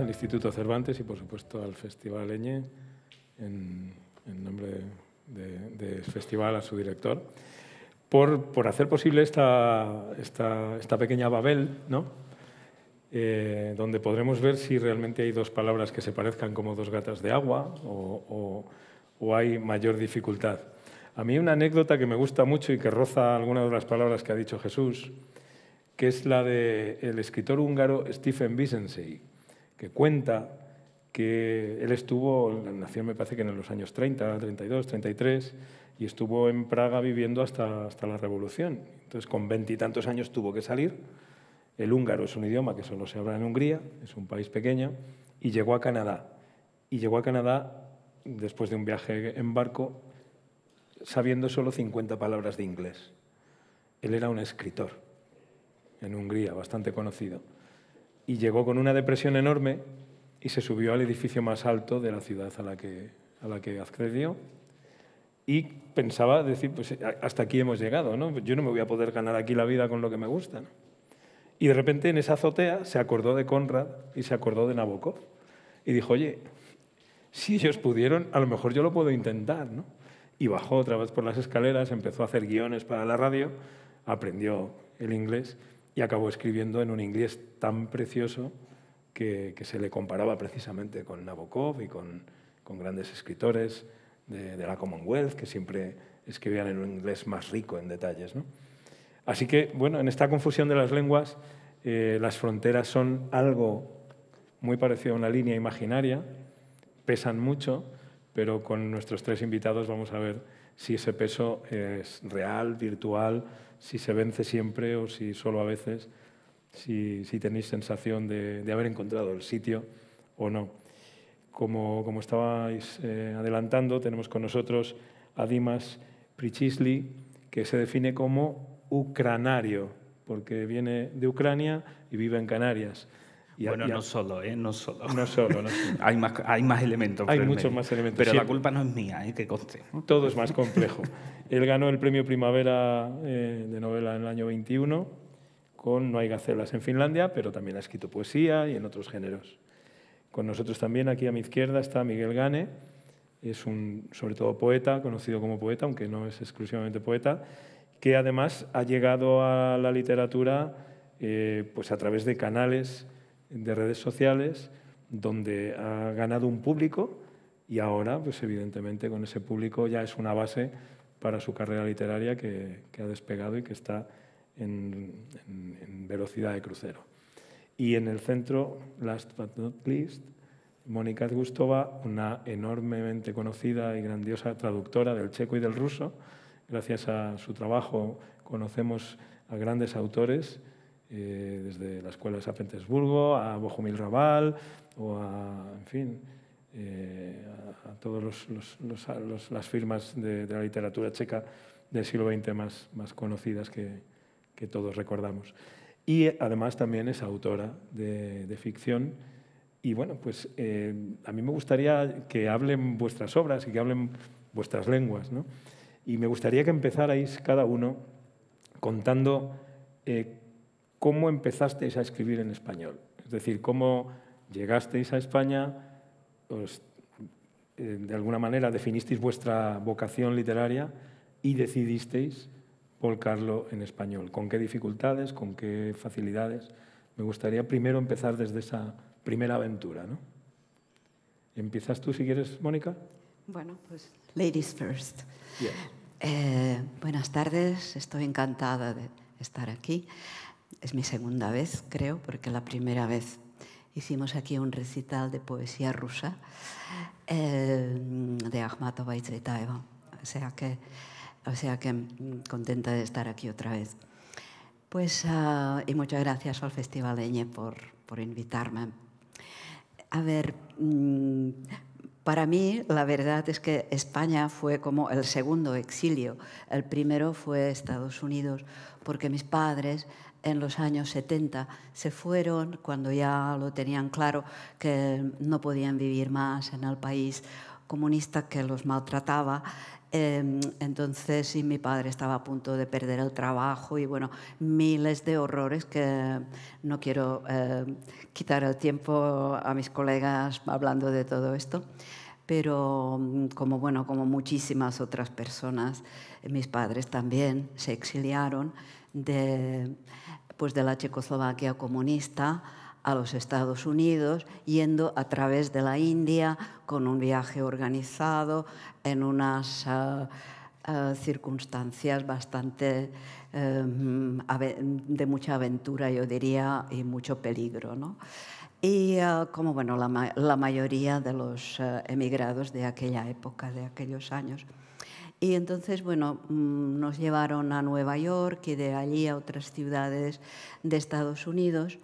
al Instituto Cervantes y, por supuesto, al Festival Eñe, en, nombre del de, festival, a su director, por, hacer posible esta, esta, pequeña Babel, ¿no? Eh, donde podremos ver si realmente hay dos palabras que se parezcan como dos gatas de agua o, hay mayor dificultad. A mí una anécdota que me gusta mucho y que roza alguna de las palabras que ha dicho Jesús, que es la del de escritor húngaro Stephen Wiesensee, que cuenta que él estuvo, nació me parece que en los años 30, 32, 33, y estuvo en Praga viviendo hasta, hasta la Revolución. Entonces, con veintitantos años tuvo que salir. El húngaro es un idioma que solo se habla en Hungría, es un país pequeño, y llegó a Canadá. Y llegó a Canadá después de un viaje en barco sabiendo solo 50 palabras de inglés. Él era un escritor en Hungría, bastante conocido y llegó con una depresión enorme y se subió al edificio más alto de la ciudad a la que, a la que accedió y pensaba decir, pues eh, hasta aquí hemos llegado, ¿no? yo no me voy a poder ganar aquí la vida con lo que me gusta. Y de repente en esa azotea se acordó de Conrad y se acordó de Nabokov y dijo, oye, si ellos pudieron, a lo mejor yo lo puedo intentar. Y bajó otra vez por las escaleras, empezó a hacer guiones para la radio, aprendió el inglés y acabó escribiendo en un inglés tan precioso que, se le comparaba precisamente con Nabokov y con, grandes escritores de, la Commonwealth que siempre escribían en un inglés más rico en detalles. Así que, bueno, en esta confusión de las lenguas, eh, las fronteras son algo muy parecido a una línea imaginaria, pesan mucho, pero con nuestros tres invitados vamos a ver si ese peso es real, virtual si se vence siempre o si solo a veces, si, tenéis sensación de, haber encontrado el sitio o no. Como, como estabais eh, adelantando, tenemos con nosotros a Dimas Prichisli, que se define como ucranario, porque viene de Ucrania y vive en Canarias bueno, no solo, ¿eh? No solo. No solo, no solo. hay, más, hay más elementos. Hay muchos más elementos. Pero la culpa no es mía, ¿eh? que conste. Todo es más complejo. Él ganó el premio Primavera eh, de novela en el año 21 con No hay gacelas en Finlandia, pero también ha escrito poesía y en otros géneros. Con nosotros también, aquí a mi izquierda, está Miguel Gane. Es un, sobre todo, poeta, conocido como poeta, aunque no es exclusivamente poeta, que además ha llegado a la literatura eh, pues a través de canales de redes sociales donde ha ganado un público y ahora, pues evidentemente, con ese público ya es una base para su carrera literaria que, ha despegado y que está en, en, velocidad de crucero. Y en el centro, last but not least, Mónica Gustova, una enormemente conocida y grandiosa traductora del checo y del ruso. Gracias a su trabajo conocemos a grandes autores eh, desde la escuela de San Petersburgo a Bohumil Raval o a, en fin, eh, a, todas las firmas de, la literatura checa del siglo XX más, más conocidas que, todos recordamos. Y además también es autora de, ficción. Y bueno, pues eh, a mí me gustaría que hablen vuestras obras y que hablen vuestras lenguas. ¿no? Y me gustaría que empezarais cada uno contando cómo empezasteis a escribir en español. Es decir, cómo llegasteis a España, pues, eh, de alguna manera definisteis vuestra vocación literaria y decidisteis volcarlo en español. ¿Con qué dificultades? ¿Con qué facilidades? Me gustaría primero empezar desde esa primera aventura. ¿no? ¿Empiezas tú si quieres, Mónica? Bueno, pues ladies first. Eh, buenas tardes, estoy encantada de estar aquí es mi segunda vez, creo, porque la primera vez hicimos aquí un recital de poesía rusa eh, de Akhmatova y Tsvetaeva. O sea que, o mm, contenta de estar aquí otra vez. Pues, ah, y muchas gracias al Festival Eñe por, por invitarme. A ver, mm, para mí, la verdad es que España fue como el segundo exilio. El primero fue Estados Unidos, porque mis padres en los años 70 se fueron cuando ya lo tenían claro que no podían vivir más en el país comunista que los maltrataba. Em, entonces, y mi padre estaba a punto de perder el trabajo y bueno, miles de horrores que no quiero em, quitar el tiempo a mis colegas hablando de todo esto pero mm, como bueno, como muchísimas otras personas, mis padres también se exiliaron de, pues de la Checoslovaquia comunista a los Estados Unidos, yendo a través de la India con un viaje organizado en unas eh, eh, circunstancias bastante eh, de mucha aventura, yo diría, y mucho peligro. Y como bueno, la, mayoría de los emigrados de aquella época, de aquellos años. Y entonces, bueno, mm, nos llevaron a Nueva York y de allí a otras ciudades de Estados Unidos.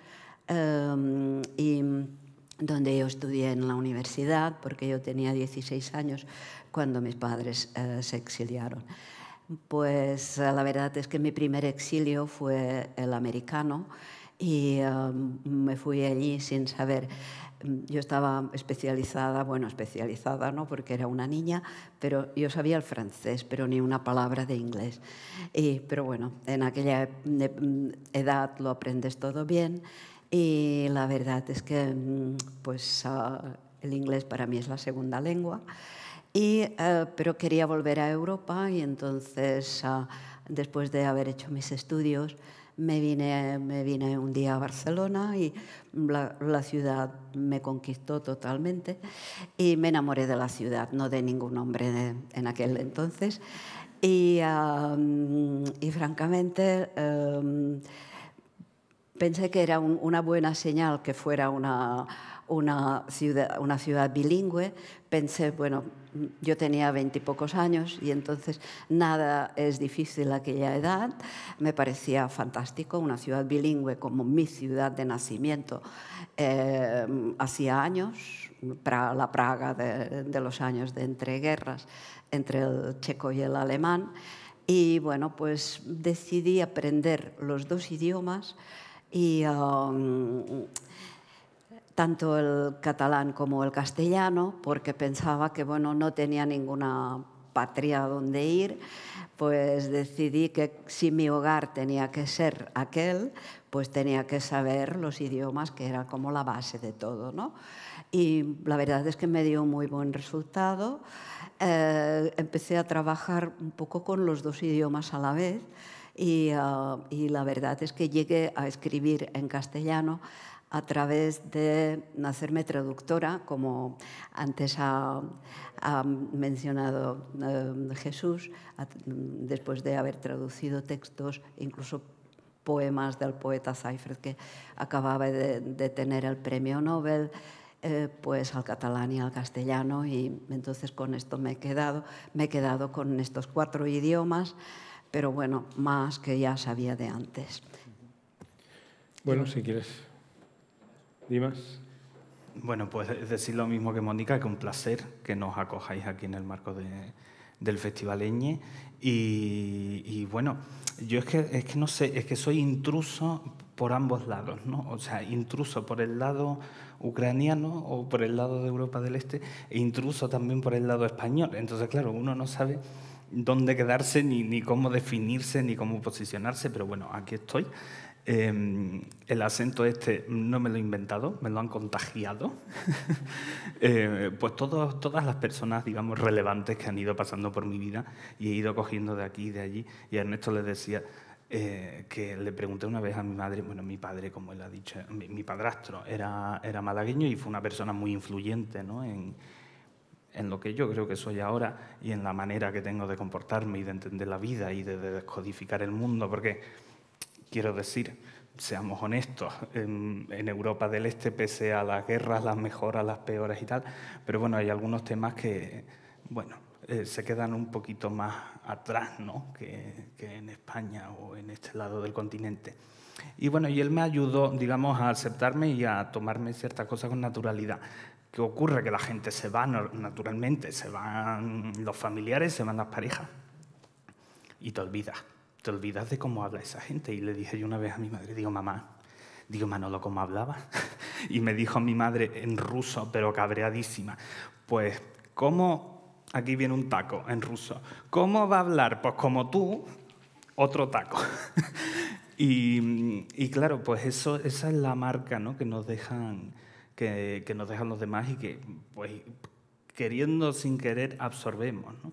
Em, y donde yo estudié en la universidad, porque yo tenía 16 años cuando mis padres eh, se exiliaron. Pues eh, la verdad es que mi primer exilio fue el americano y em, me fui allí sin saber. Yo estaba especializada, bueno, especializada no, porque era una niña, pero yo sabía el francés, pero ni una palabra de inglés. Y, pero bueno, en aquella e-, edad lo aprendes todo bien y la verdad es que mm, pues, ah, el inglés para mí es la segunda lengua, y, eh, pero quería volver a Europa y entonces, ah, después de haber hecho mis estudios, me vine, me vine un día a Barcelona y la, ciudad me conquistó totalmente y me enamoré de la ciudad, no de ningún hombre en aquel entonces. Y, ah, mm, y francamente... Em, Pensé que era una buena señal que fuera una, ciudad, una ciudad bilingüe. Pensé, bueno, yo tenía veintipocos años y entonces nada es difícil a aquella edad. Me parecía fantástico, una ciudad bilingüe como mi ciudad de nacimiento eh, hacía años, para la Praga de, de los años de entreguerras entre el checo y el alemán. Y bueno, pues decidí aprender los dos idiomas y um, tanto el catalán como el castellano, porque pensaba que bueno, no tenía ninguna patria donde ir, pues decidí que si mi hogar tenía que ser aquel, pues tenía que saber los idiomas, que era como la base de todo. ¿no? Y la verdad es que me dio muy buen resultado. Eh, empecé a trabajar un poco con los dos idiomas a la vez Ah, y, la verdad es que llegué a escribir en castellano a través de hacerme traductora, como antes ha, mencionado eh, Jesús, después de haber traducido textos, incluso poemas del poeta Seifert, que acababa de, tener el premio Nobel. Eh, pues al catalán y al castellano y entonces con esto me he quedado me he quedado con estos cuatro idiomas pero bueno, más que ya sabía de antes. Bueno, si quieres. Dimas. Bueno, pues decir lo mismo que Mónica, que un placer que nos acojáis aquí en el marco del Festival Eñe. Y, bueno, yo es que, es que no sé, es que soy intruso por ambos lados, ¿no? O sea, intruso por el lado ucraniano o por el lado de Europa del Este, e intruso también por el lado español. Entonces, claro, uno no sabe dónde quedarse, ni, ni cómo definirse, ni cómo posicionarse, pero bueno, aquí estoy. Em, el acento este no me lo he inventado, me lo han contagiado. Eh, pues todas las personas, digamos, relevantes que han ido pasando por mi vida y he ido cogiendo de aquí y de allí. Y a Ernesto le decía eh, que le pregunté una vez a mi madre, bueno, mi padre, como él ha dicho, mi, padrastro era, era malagueño y fue una persona muy influyente en, en lo que yo creo que soy ahora y en la manera que tengo de comportarme y de entender la vida y de, descodificar el mundo, porque quiero decir, seamos honestos, en, Europa del Este, pese a las guerras, las mejoras, las peores y tal, pero bueno, hay algunos temas que, bueno, eh, se quedan un poquito más atrás, ¿no? Que, que en España o en este lado del continente. Y bueno, y él me ayudó, digamos, a aceptarme y a tomarme ciertas cosas con naturalidad. ¿Qué ocurre? Que la gente se va naturalmente, se van los familiares, se van las parejas. Y te olvidas, te olvidas de cómo habla esa gente. Y le dije yo una vez a mi madre, digo, mamá, digo, Manolo, ¿cómo hablaba? y me dijo mi madre en ruso, pero cabreadísima, pues, ¿cómo? Aquí viene un taco en ruso. ¿Cómo va a hablar? Pues como tú, otro taco. y, y, claro, pues eso, esa es la marca ¿no? que nos dejan que, nos dejan los demás y que, pues, queriendo sin querer, absorbemos. ¿no?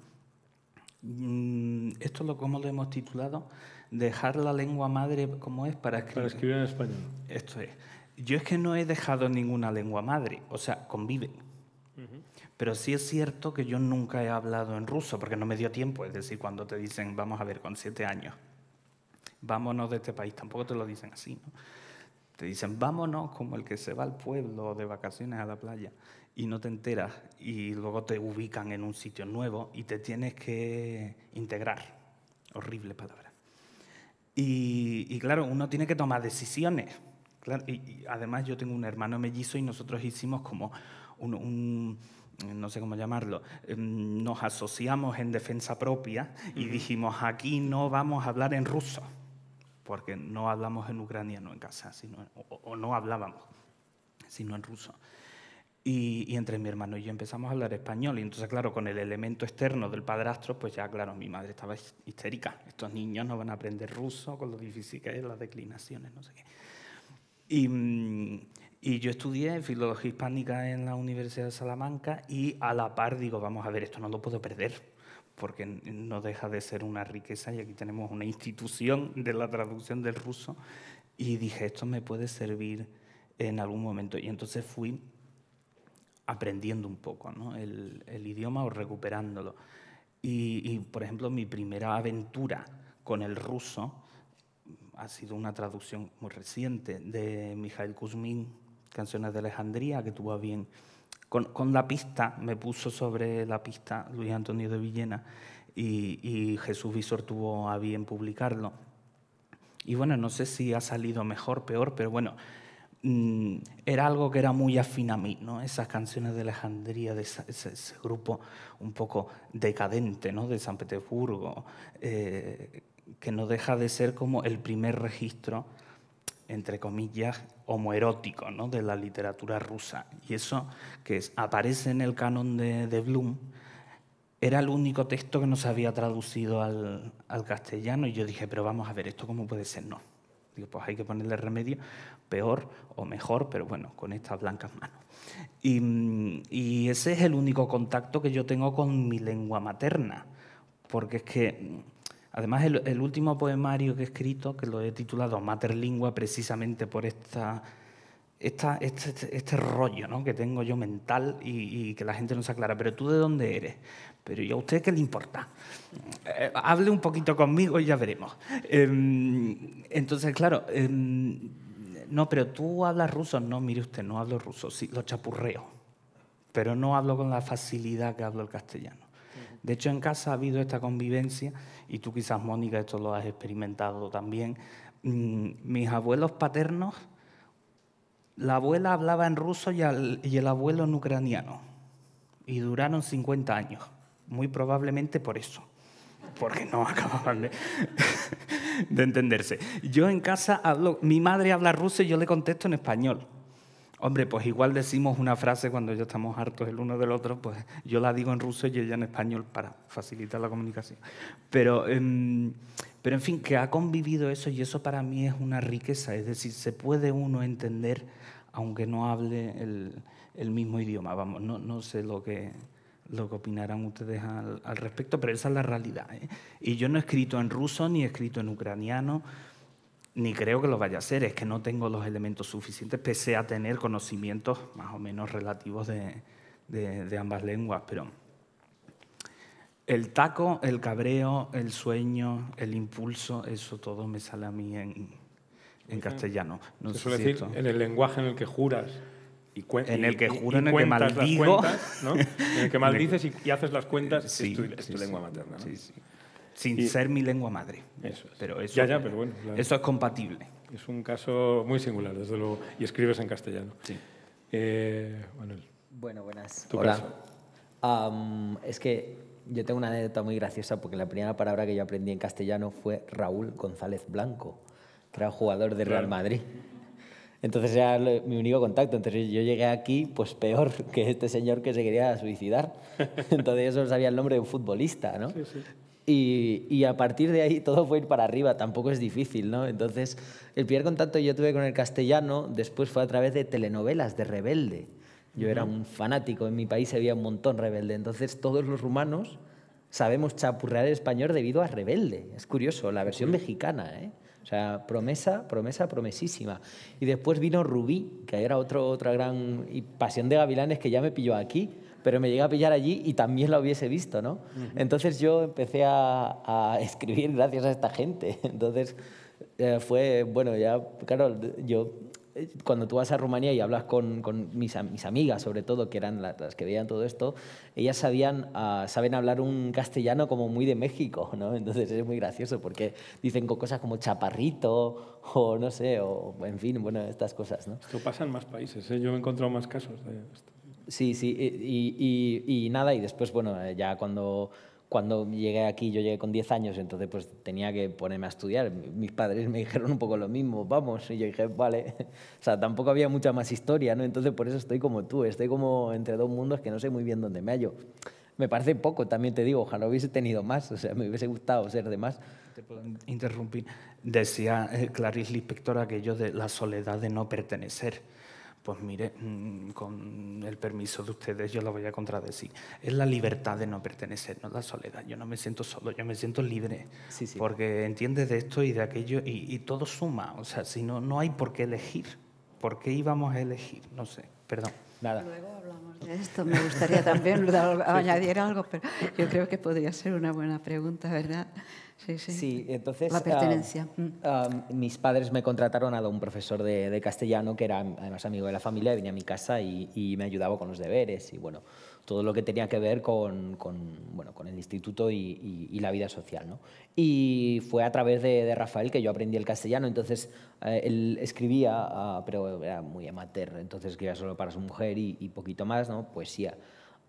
Mm, esto lo como lo hemos titulado, dejar la lengua madre como es para escribir. en español. Esto es. Yo es que no he dejado ninguna lengua madre, o sea, convive. Pero sí es cierto que yo nunca he hablado en ruso, porque no me dio tiempo. Es decir, cuando te dicen, vamos a ver, con siete años, vámonos de este país, tampoco te lo dicen así. ¿no? Te dicen, vámonos como el que se va al pueblo de vacaciones a la playa y no te enteras y luego te ubican en un sitio nuevo y te tienes que integrar. Horrible palabra. Y, claro, uno tiene que tomar decisiones. Claro, y, además yo tengo un hermano mellizo y nosotros hicimos como un no sé cómo llamarlo, em, nos asociamos en defensa propia y dijimos, aquí no vamos a hablar en ruso porque no hablamos en ucraniano en casa, sino, o, no hablábamos, sino en ruso. Y, entre mi hermano y yo empezamos a hablar español. Y entonces, claro, con el elemento externo del padrastro, pues ya, claro, mi madre estaba histérica. Estos niños no van a aprender ruso con lo difícil que es, las declinaciones, no sé qué. Y, y yo estudié filología hispánica en la Universidad de Salamanca y a la par digo, vamos a ver, esto no lo puedo perder porque no deja de ser una riqueza y aquí tenemos una institución de la traducción del ruso y dije, esto me puede servir en algún momento. Y entonces fui aprendiendo un poco el, idioma o recuperándolo. Y, por ejemplo, mi primera aventura con el ruso ha sido una traducción muy reciente de Mijail Kuzmin, Canciones de Alejandría, que tuvo a bien con, la pista, me puso sobre la pista Luis Antonio de Villena y, Jesús Visor tuvo a bien publicarlo. Y bueno, no sé si ha salido mejor, peor, pero bueno, mm, era algo que era muy afín a mí, ¿no? esas canciones de Alejandría, de ese, grupo un poco decadente ¿no? de San Petersburgo, eh, que no deja de ser como el primer registro entre comillas, homoerótico ¿no? de la literatura rusa. Y eso que aparece en el canon de, de, Bloom era el único texto que no se había traducido al, castellano. Y yo dije, pero vamos a ver, ¿esto cómo puede ser? No. Digo, pues hay que ponerle remedio, peor o mejor, pero bueno, con estas blancas manos. Y, y ese es el único contacto que yo tengo con mi lengua materna, porque es que Además, el, último poemario que he escrito, que lo he titulado Materlingua, precisamente por esta, este, este, rollo que tengo yo mental y, que la gente no se aclara, pero tú de dónde eres, pero yo a usted qué le importa? Eh, hable un poquito conmigo y ya veremos. Em, entonces, claro, em, no, pero tú hablas ruso, no, mire usted, no hablo ruso, sí, lo chapurreo, pero no hablo con la facilidad que hablo el castellano. De hecho, en casa ha habido esta convivencia, y tú quizás, Mónica, esto lo has experimentado también. Mm, mis abuelos paternos, la abuela hablaba en ruso y, el abuelo en ucraniano, y duraron 50 años, muy probablemente por eso, porque no acababan de... de entenderse. Yo en casa hablo, mi madre habla ruso y yo le contesto en español. Hombre, pues igual decimos una frase cuando ya estamos hartos el uno del otro, pues yo la digo en ruso y ella en español para facilitar la comunicación. Pero, em, pero en fin, que ha convivido eso y eso para mí es una riqueza, es decir, se puede uno entender aunque no hable el, mismo idioma. Vamos, no, no sé lo que, lo que opinarán ustedes al, respecto, pero esa es la realidad. ¿eh? Y yo no he escrito en ruso ni he escrito en ucraniano ni creo que lo vaya a hacer, es que no tengo los elementos suficientes, pese a tener conocimientos más o menos relativos de, de, ambas lenguas, pero el taco, el cabreo, el sueño, el impulso, eso todo me sale a mí en, en castellano. No Se decir en el lenguaje en el que juras. Y en el que juro, en el que maldigo. Cuentas, ¿no? En el que maldices y, haces las cuentas, es, tu, lengua materna sin ser mi lengua madre. Eso es. Pero eso, ya, ya, pero bueno, es compatible. Es un caso muy singular, desde luego, y escribes en castellano. Sí. Eh, bueno, buenas. Hola. es que yo tengo una anécdota muy graciosa porque la primera palabra que yo aprendí en castellano fue Raúl González Blanco, que era jugador de Real Madrid. Entonces era mi único contacto. Entonces yo llegué aquí, pues peor que este señor que se quería suicidar. Entonces yo solo sabía el nombre de un futbolista, ¿no? Sí, sí. Y, a partir de ahí todo fue ir para arriba, tampoco es difícil, ¿no? Entonces, el primer contacto que yo tuve con el castellano después fue a través de telenovelas, de Rebelde. Yo era un fanático, en mi país había un montón Rebelde. Entonces, todos los rumanos sabemos chapurrear el español debido a Rebelde. Es curioso, la versión mexicana, ¿eh? O sea, promesa, promesa, promesísima. Y después vino Rubí, que era otro, otra gran... Pasión de Gavilanes, que ya me pilló aquí, pero me llegué a pillar allí y también la hubiese visto, ¿no? Entonces yo empecé a, escribir gracias a esta gente. Entonces eh, fue, bueno, ya, claro, yo cuando tú vas a Rumanía y hablas con, mis, amigas, sobre todo, que eran las, que veían todo esto, ellas sabían, ah, saben hablar un castellano como muy de México, ¿no? Entonces es muy gracioso porque dicen cosas como chaparrito o no sé, o en fin, bueno, estas cosas, ¿no? Esto pasa en más países, ¿eh? yo he encontrado más casos de esto. Sí, sí, y nada, y después, bueno, ya cuando cuando llegué aquí, yo llegué con 10 años, entonces pues tenía que ponerme a estudiar. Mis padres me dijeron un poco lo mismo, vamos, y yo dije, vale. O sea, tampoco había mucha más historia, ¿no? Entonces por eso estoy como tú, estoy como entre dos mundos que no sé muy bien dónde me hallo. Me parece poco, también te digo, ojalá hubiese tenido más, o sea, me hubiese gustado ser de más. Te puedo interrumpir. Decía eh, Clarice Lispector aquello de la soledad de no pertenecer pues mire, mm, con el permiso de ustedes yo la voy a contradecir. Es la libertad de no pertenecer, no la soledad. Yo no me siento solo, yo me siento libre. Sí, sí. Porque entiendes de esto y de aquello y, y, todo suma. O sea, si no, no hay por qué elegir. ¿Por qué íbamos a elegir? No sé, perdón. Nada. Luego hablamos de esto. Me gustaría también añadir algo, pero yo creo que podría ser una buena pregunta, ¿verdad? Sí, sí. entonces... La pertenencia. Mm. mis padres me contrataron a un profesor de, castellano que era además amigo de la familia, venía a mi casa y, me ayudaba con los deberes y bueno, todo lo que tenía que ver con, el instituto y, la vida social. ¿no? Y fue a través de, Rafael que yo aprendí el castellano, entonces eh, él escribía, ah, pero era muy amateur, entonces escribía solo para su mujer y, poquito más, ¿no? poesía.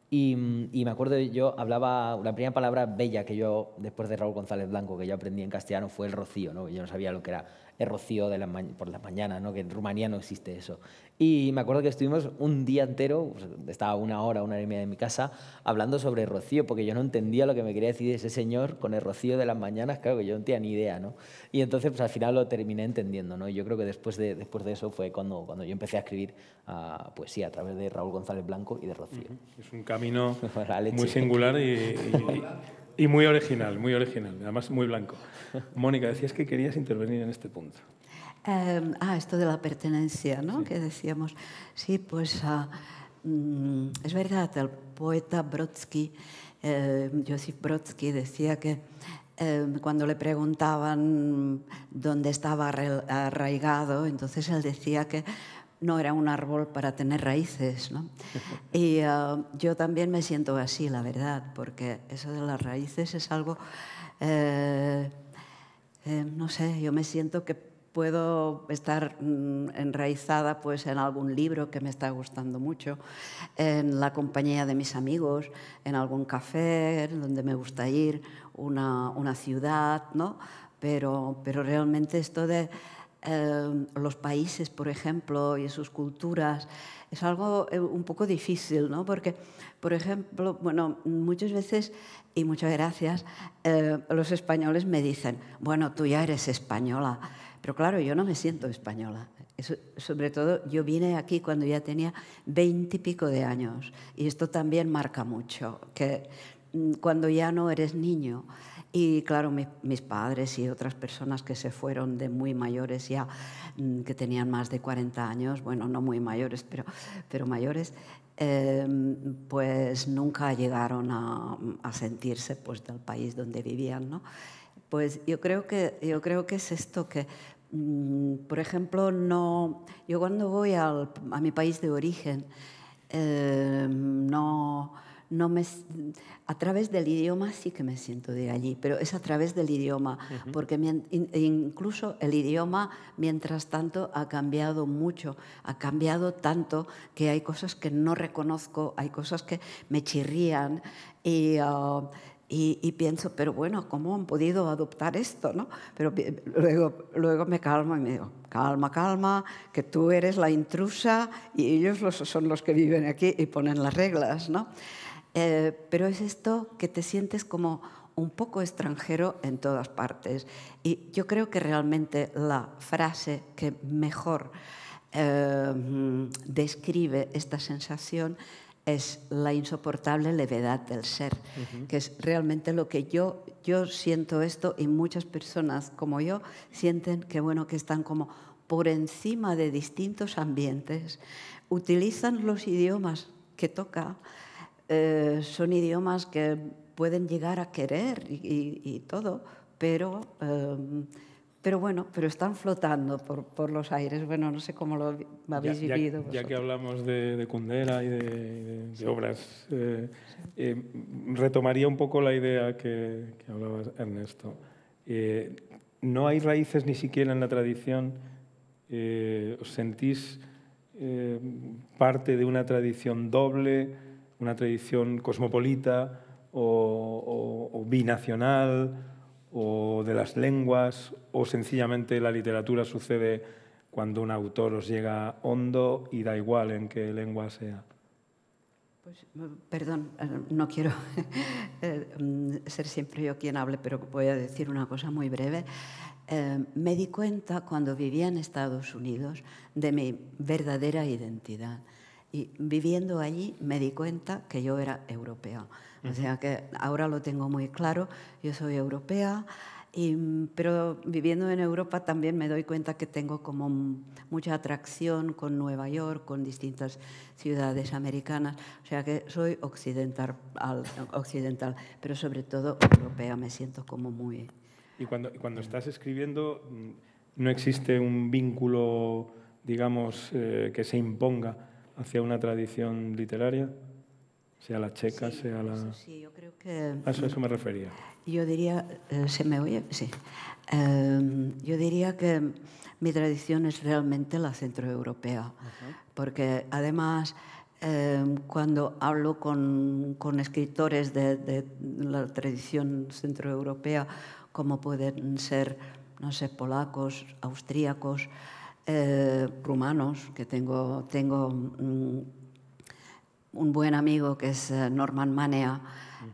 Y, me acuerdo, yo hablaba, la primera palabra bella que yo, después de Raúl González Blanco, que yo aprendí en castellano, fue el rocío, ¿no? Yo no sabía lo que era el Rocío de la por las mañanas, ¿no? que en Rumanía no existe eso. Y me acuerdo que estuvimos un día entero, estaba una hora, una hora y media de mi casa, hablando sobre Rocío, porque yo no entendía lo que me quería decir ese señor con el Rocío de las mañanas, claro que yo no tenía ni idea. ¿no? Y entonces pues, al final lo terminé entendiendo. ¿no? yo creo que después de, después de eso fue cuando, cuando yo empecé a escribir pues poesía a través de Raúl González Blanco y de Rocío. Es un camino muy singular y Y muy original, muy original, además muy blanco. Mónica, decías que querías intervenir en este punto. Em, ah, esto de la pertenencia, ¿no? Que decíamos. Sí, pues ah, mm, es verdad, el poeta Brodsky, em, Joseph Brodsky, decía que em, cuando le preguntaban dónde estaba arraigado, entonces él decía que no era un árbol para tener raíces. ¿no? Y eh, yo también me siento así, la verdad, porque eso de las raíces es algo, eh, eh, no sé, yo me siento que puedo estar mm, enraizada pues, en algún libro que me está gustando mucho, en la compañía de mis amigos, en algún café donde me gusta ir, una, una ciudad, ¿no? Pero, pero realmente esto de eh, los países, por ejemplo, y sus culturas, es algo eh, un poco difícil, ¿no? Porque, por ejemplo, bueno, muchas veces, y muchas gracias, eh, los españoles me dicen, bueno, tú ya eres española, pero claro, yo no me siento española. sobre todo, yo vine aquí cuando ya tenía veinte y pico de años, y esto también marca mucho, que Mm, cuando ya no eres niño. Y claro, mis padres y otras personas que se fueron de muy mayores ya, mm, que tenían más de 40 años, bueno, no muy mayores, pero, pero mayores, em, pues nunca llegaron a, sentirse pues, del país donde vivían. ¿no? Pues yo creo, que, yo creo que es esto que, mm, por ejemplo, no, yo cuando voy a mi país de origen, em, no no me, a través del idioma sí que me siento de allí, pero es a través del idioma, porque incluso el idioma, mientras tanto, ha cambiado mucho, ha cambiado tanto que hay cosas que no reconozco, hay cosas que me chirrían y... Ah, y, pienso, pero bueno, ¿cómo han podido adoptar esto? ¿no? Pero luego, luego me calmo y me digo, calma, calma, que tú eres la intrusa y ellos los, son los que viven aquí y ponen las reglas. ¿no? Eh, pero es esto que te sientes como un poco extranjero en todas partes. Y yo creo que realmente la frase que mejor em, describe esta sensación es la insoportable levedad del ser, que es realmente lo que yo, yo siento esto y muchas personas como yo sienten que, bueno, que están como por encima de distintos ambientes, utilizan los idiomas que toca, eh, son idiomas que pueden llegar a querer y, todo, pero, em, pero bueno, pero están flotando por, los aires. Bueno, no sé cómo lo habéis vivido. Ya, que hablamos de, de Kundera y de, obras, eh, eh, retomaría un poco la idea que, que hablaba Ernesto. no hay raíces ni siquiera en la tradición. ¿Os sentís parte de una tradición doble? una tradición cosmopolita o, binacional o de las lenguas o sencillamente la literatura sucede cuando un autor os llega hondo y da igual en qué lengua sea? Pues, perdón, no quiero eh, mm, ser siempre yo quien hable, pero voy a decir una cosa muy breve. Eh, me di cuenta cuando vivía en Estados Unidos de mi verdadera identidad. Y viviendo allí me di cuenta que yo era europea. O sea que ahora lo tengo muy claro, yo soy europea, pero viviendo en Europa también me doy cuenta que tengo como mucha atracción con Nueva York, con distintas ciudades americanas, o sea que soy occidental, occidental pero sobre todo europea, me siento como muy... Y cuando, cuando estás escribiendo, mm, ¿no existe un vínculo, digamos, eh, que se imponga? hacia una tradición literaria, sea la checa, sea la... Eso sí, yo creo que... A eso, me refería. Yo diría, eh, ¿se me oye? Sí. Em, yo diría que mi tradición es realmente la centroeuropea, porque además... Em, cuando hablo con, escritores de, de, la tradición centroeuropea, como pueden ser, no sé, polacos, austríacos, eh, rumanos, que tengo, tengo mm, un buen amigo que es eh, Norman Manea,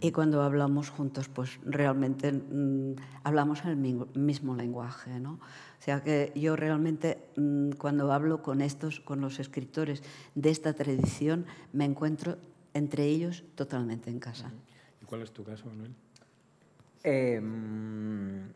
y cuando hablamos juntos, pues realmente mm, hablamos el mismo, lenguaje, O sea que yo realmente mm, cuando hablo con estos, con los escritores de esta tradición, me encuentro entre ellos totalmente en casa. ¿Y cuál es tu caso, Manuel? Em,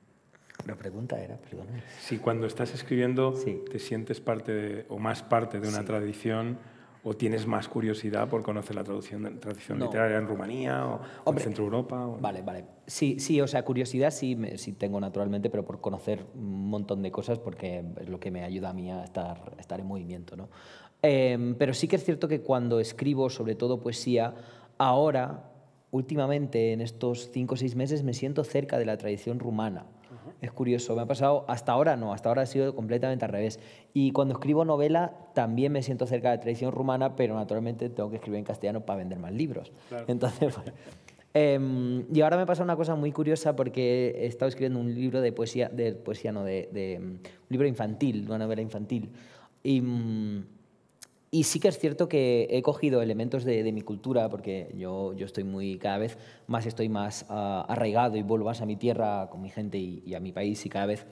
la pregunta era, perdón. Si cuando estás escribiendo te sientes parte o más parte de una tradición o tienes más curiosidad por conocer la tradición literaria en Rumanía o, en Centro Europa. Vale, vale. Sí, sí, o sea, curiosidad sí, sí tengo naturalmente, pero por conocer un montón de cosas porque es lo que me ayuda a mí a estar, estar en movimiento. ¿no? Em, pero sí que es cierto que cuando escribo, sobre todo poesía, ahora, últimamente, en estos cinco o seis meses, me siento cerca de la tradición rumana es curioso, me ha pasado, hasta ahora no, hasta ahora ha sido completamente al revés. Y cuando escribo novela también me siento cerca de tradición rumana, pero naturalmente tengo que escribir en castellano para vender más libros. Entonces, em, y ahora me pasa una cosa muy curiosa porque he estado escribiendo un libro de poesía, de poesía de, mm, un libro infantil, una novela infantil. Y mm, y sí que es cierto que he cogido elementos de, mi cultura, porque yo, yo estoy muy, cada vez más estoy más ah, arraigado y vuelvo más a mi tierra, con mi gente y a mi país, y cada vez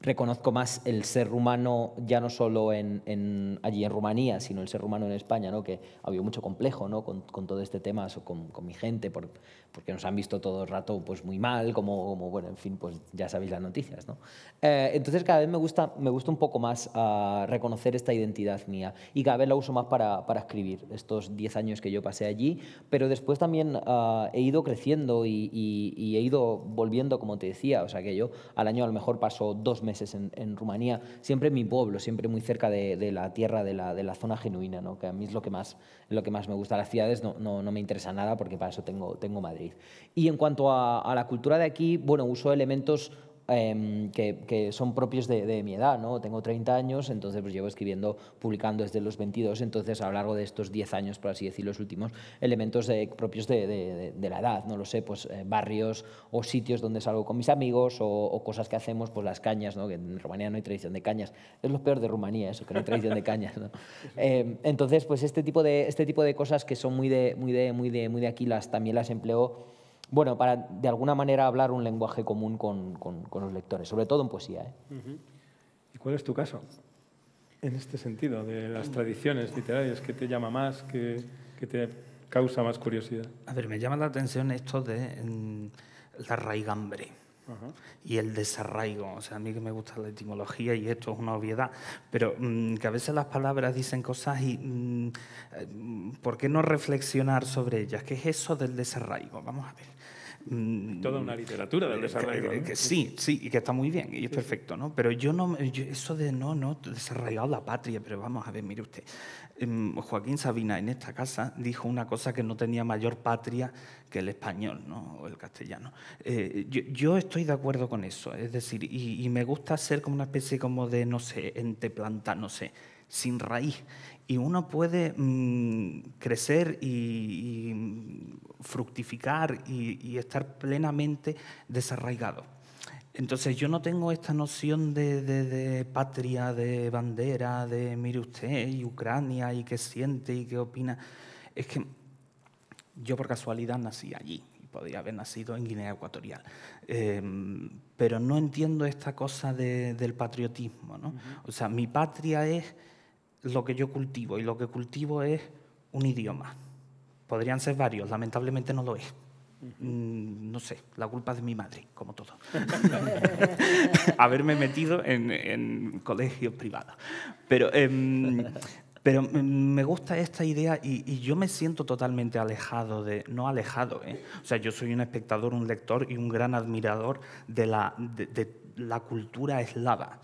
reconozco más el ser humano, ya no solo en, allí en Rumanía, sino el ser humano en España, ¿no? que ha habido mucho complejo ¿no? con, todo este tema, con, con mi gente, por, porque nos han visto todo el rato pues, muy mal, como, como bueno, en fin, pues ya sabéis las noticias. ¿no? Eh, entonces cada vez me gusta, me gusta un poco más ah, reconocer esta identidad mía y cada vez la uso más para, escribir, estos 10 años que yo pasé allí, pero después también ah, he ido creciendo y, he ido volviendo, como te decía, o sea que yo al año a lo mejor paso dos meses en, Rumanía, siempre en mi pueblo, siempre muy cerca de, la tierra, de la, zona genuina, ¿no? que a mí es lo que más, lo que más me gusta. Las ciudades no, no me interesa nada porque para eso tengo, tengo Madrid. Y en cuanto a, a la cultura de aquí, bueno, uso elementos Em, que, son propios de, mi edad, ¿no? Tengo 30 años, entonces pues llevo escribiendo, publicando desde los 22, entonces a lo largo de estos 10 años, por así decirlo, los últimos elementos de, propios de, la edad, no lo sé, pues eh, barrios o sitios donde salgo con mis amigos o, cosas que hacemos, pues las cañas, ¿no? Que en Rumanía no hay tradición de cañas, es lo peor de Rumanía eso, que no hay tradición de cañas, em, entonces, pues este tipo de, este tipo de cosas que son muy de, muy de, muy de, muy de aquí, las, también las empleo bueno, para de alguna manera hablar un lenguaje común con, con, los lectores, sobre todo en poesía. ¿eh? ¿Y cuál es tu caso? En este sentido, de las tradiciones literarias, ¿qué te llama más? ¿Qué, te causa más curiosidad? A ver, me llama la atención esto de mm, el la raigambre. Y el desarraigo, o sea, a mí que me gusta la etimología y esto es una obviedad, pero mm, que a veces las palabras dicen cosas y mm, eh, ¿por qué no reflexionar sobre ellas? ¿Qué es eso del desarraigo? Vamos a ver. Mm, toda una literatura del eh, desarraigo. sí, sí, y que está muy bien, y es perfecto, ¿no? Pero yo no, eso de no, no, desarraigado la patria, pero vamos a ver, mire usted, em, Joaquín Sabina en esta casa dijo una cosa que no tenía mayor patria que el español, ¿no? O el castellano. Eh, yo, yo, estoy de acuerdo con eso, es decir, y, y me gusta ser como una especie como de, no sé, ente planta, no sé, sin raíz y uno puede mm, crecer y, fructificar y, estar plenamente desarraigado. Entonces yo no tengo esta noción de, patria, de bandera, de mire usted y Ucrania y qué siente y qué opina. Es que yo por casualidad nací allí, podría haber nacido en Guinea Ecuatorial. Em, pero no entiendo esta cosa del patriotismo. ¿no? O sea, mi patria es lo que yo cultivo y lo que cultivo es un idioma. Podrían ser varios, lamentablemente no lo es. Mm, no sé, la culpa es de mi madre, como todo. Haberme metido en, colegios privados. Pero, em, pero em, me gusta esta idea y, yo me siento totalmente alejado de, no alejado, ¿eh? o sea, yo soy un espectador, un lector y un gran admirador de, la, la cultura eslava,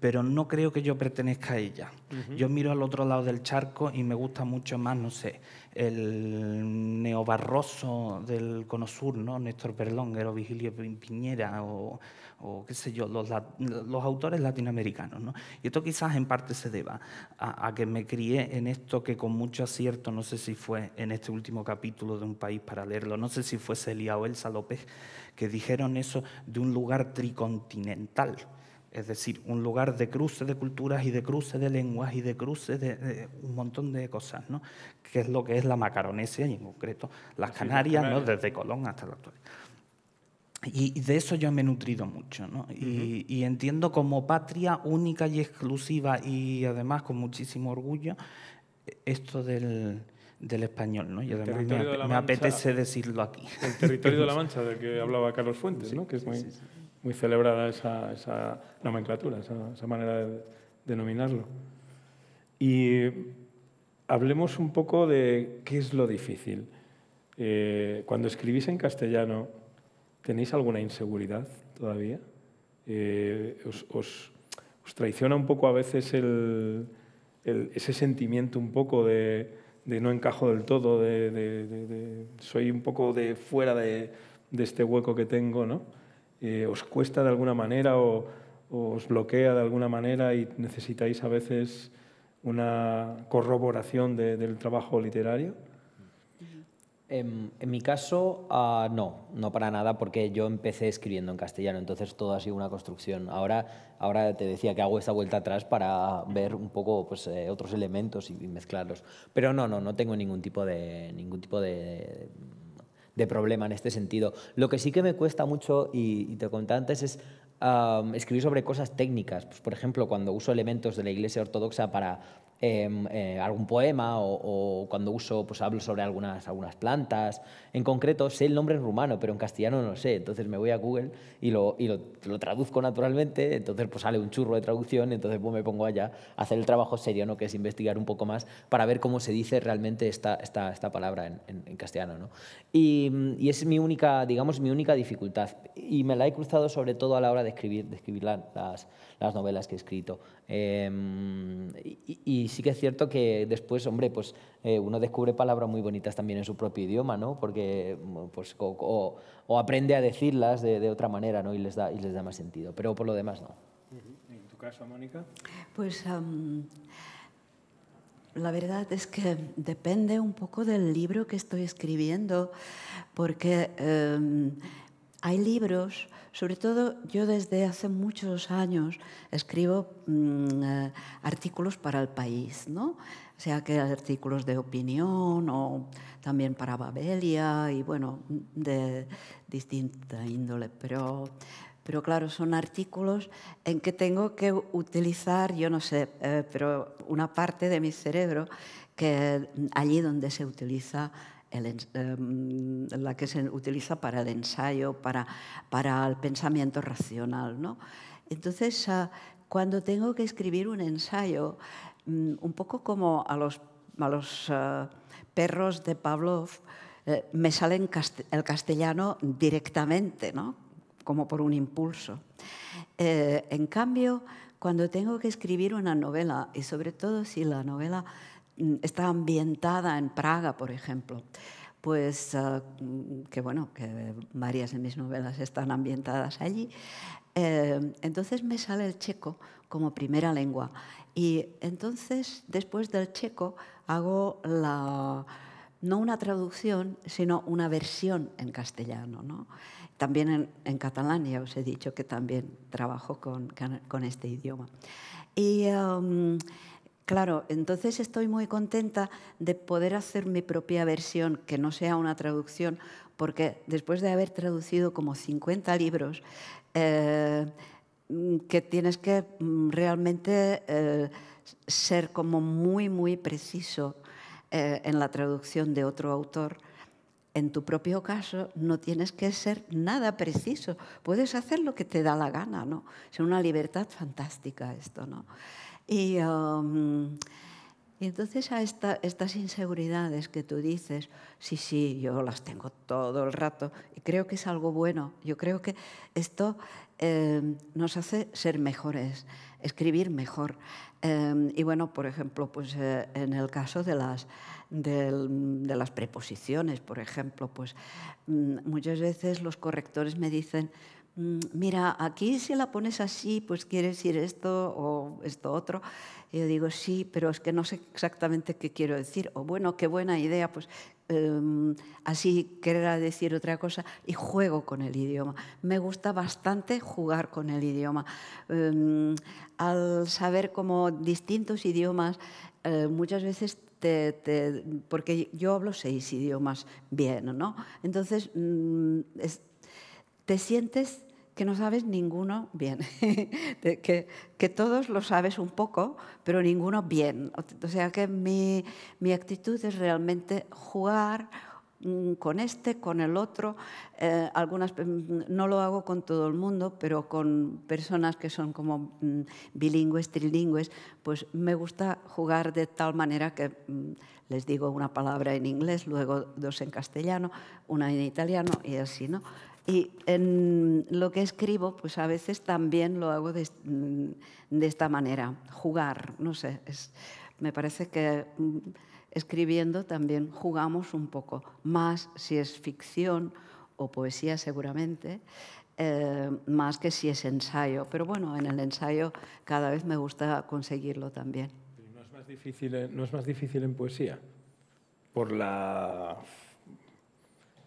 pero no creo que yo pertenezca a ella. Yo miro al otro lado del charco y me gusta mucho más, no sé, el neobarroso del Cono Sur, ¿no? Néstor Perlongher o Vigilio Piñera, o, o qué sé yo, los, autores latinoamericanos. ¿no? Y esto quizás en parte se deba a, que me crié en esto que con mucho acierto, no sé si fue en este último capítulo de Un País para leerlo, no sé si fue Celia o Elsa López, que dijeron eso de un lugar tricontinental. Es decir, un lugar de cruce de culturas y de cruce de lenguas y de cruce de, un montón de cosas, ¿no? Que es lo que es la macaronesia y en concreto las Canarias, ¿no? Desde Colón hasta la actualidad. Y de eso yo me he nutrido mucho, ¿no? y, entiendo como patria única y exclusiva y además con muchísimo orgullo esto del, español, ¿no? Y además me, apetece decirlo aquí. El territorio de la Mancha del que hablaba Carlos Fuentes, ¿no? Que es muy, muy celebrada esa, esa nomenclatura, esa, manera de denominarlo. Y hablemos un poco de qué es lo difícil. Eh, cuando escribís en castellano ¿Tenéis alguna inseguridad todavía? Eh, os, traiciona un poco a veces ese sentimiento un poco de, no encajo del todo, de, soy un poco de fuera de, este hueco que tengo, ¿no? Eh, ¿Os cuesta de alguna manera o, os bloquea de alguna manera y necesitáis a veces una corroboración del trabajo literario? Em, en, mi caso, ah, no, no para nada, porque yo empecé escribiendo en castellano, entonces todo ha sido una construcción. Ahora, ahora te decía que hago esta vuelta atrás para ver un poco pues, eh, otros elementos y, mezclarlos. Pero no, no, no tengo ningún tipo de, ningún tipo de, problema en este sentido. Lo que sí que me cuesta mucho, y, te conté antes, es ah, escribir sobre cosas técnicas. Pues, por ejemplo, cuando uso elementos de la Iglesia Ortodoxa para Em, eh, algún poema o, cuando uso, pues hablo sobre algunas, algunas plantas. En concreto, sé el nombre en rumano, pero en castellano no lo sé. Entonces me voy a Google y lo, y lo, traduzco naturalmente. Entonces pues sale un churro de traducción. Entonces pues, me pongo allá a hacer el trabajo serio, ¿no? que es investigar un poco más para ver cómo se dice realmente esta, esta, esta palabra en, castellano. ¿no? Y, y, es mi única, digamos, mi única dificultad. Y me la he cruzado sobre todo a la hora de escribir, de escribir las las novelas que he escrito. Em, y, sí que es cierto que después, hombre, pues eh, uno descubre palabras muy bonitas también en su propio idioma, ¿no? Porque, mm, pues, o, aprende a decirlas de, otra manera, ¿no? Y les, da, y les da más sentido, pero por lo demás no. ¿En tu caso, Mónica? Pues... La verdad es que depende un poco del libro que estoy escribiendo, porque em, hay libros, sobre todo yo desde hace muchos años escribo mm, eh, artículos para el país, O sea, que artículos de opinión o también para Babelia y bueno, de distinta índole, pero pero claro, son artículos en que tengo que utilizar, yo no sé, eh, pero una parte de mi cerebro que mm, allí donde se utiliza Em, la que se utiliza para el ensayo, para, para el pensamiento racional. Entonces, ah, cuando tengo que escribir un ensayo, mm, un poco como a los, los ah, perros de Pavlov, eh, me sale el castellano directamente, ¿no? como por un impulso. Eh, en cambio, cuando tengo que escribir una novela, y sobre todo si la novela Mm, está ambientada en Praga, por ejemplo. Pues qué eh, mm, que bueno, que varias de mis novelas están ambientadas allí. Eh, entonces me sale el checo como primera lengua. Y entonces, después del checo, hago la, no una traducción, sino una versión en castellano. ¿no? También en, catalán, ya os he dicho que también trabajo con, con este idioma. Y. Em, Claro, entonces estoy muy contenta de poder hacer mi propia versión, que no sea una traducción, porque después de haber traducido como 50 libros, eh, que tienes que mm, realmente eh, ser como muy, muy preciso eh, en la traducción de otro autor. En tu propio caso no tienes que ser nada preciso, puedes hacer lo que te da la gana, ¿no? Es una libertad fantástica esto, ¿no? Um, y entonces a estas inseguridades que tú dices, sí, sí, yo las tengo todo el rato y creo que es algo bueno. Yo creo que esto em, nos hace ser mejores, escribir mejor. Em, y bueno, por ejemplo, pues eh, en el caso de las, de las preposiciones, por ejemplo, pues mm, muchas veces los correctores me dicen, Mm, mira, aquí si la pones así, pues quiere decir esto o esto otro. yo digo, sí, pero es que no sé exactamente qué quiero decir. O bueno, qué buena idea, pues em, así querer decir otra cosa. Y juego con el idioma. Me gusta bastante jugar con el idioma. Em, al saber como distintos idiomas, eh, muchas veces te, porque yo hablo seis idiomas bien, ¿no? Entonces, mm, te sientes que no sabes ninguno bien, que, que, todos lo sabes un poco, pero ninguno bien. O sea que mi, actitud es realmente jugar mm, con este, con el otro. Eh, algunas, mm, no lo hago con todo el mundo, pero con personas que son como mm, bilingües, trilingües, pues me gusta jugar de tal manera que les digo una palabra en inglés, luego dos en castellano, una en italiano y así, ¿no? Y en lo que escribo, pues a veces también lo hago de, mm, esta manera, jugar, no sé, me parece que mm, escribiendo también jugamos un poco, más si es ficción o poesía seguramente, eh, más que si es ensayo. Pero bueno, en el ensayo cada vez me gusta conseguirlo también. ¿No es más difícil, no es más difícil en poesía? Por la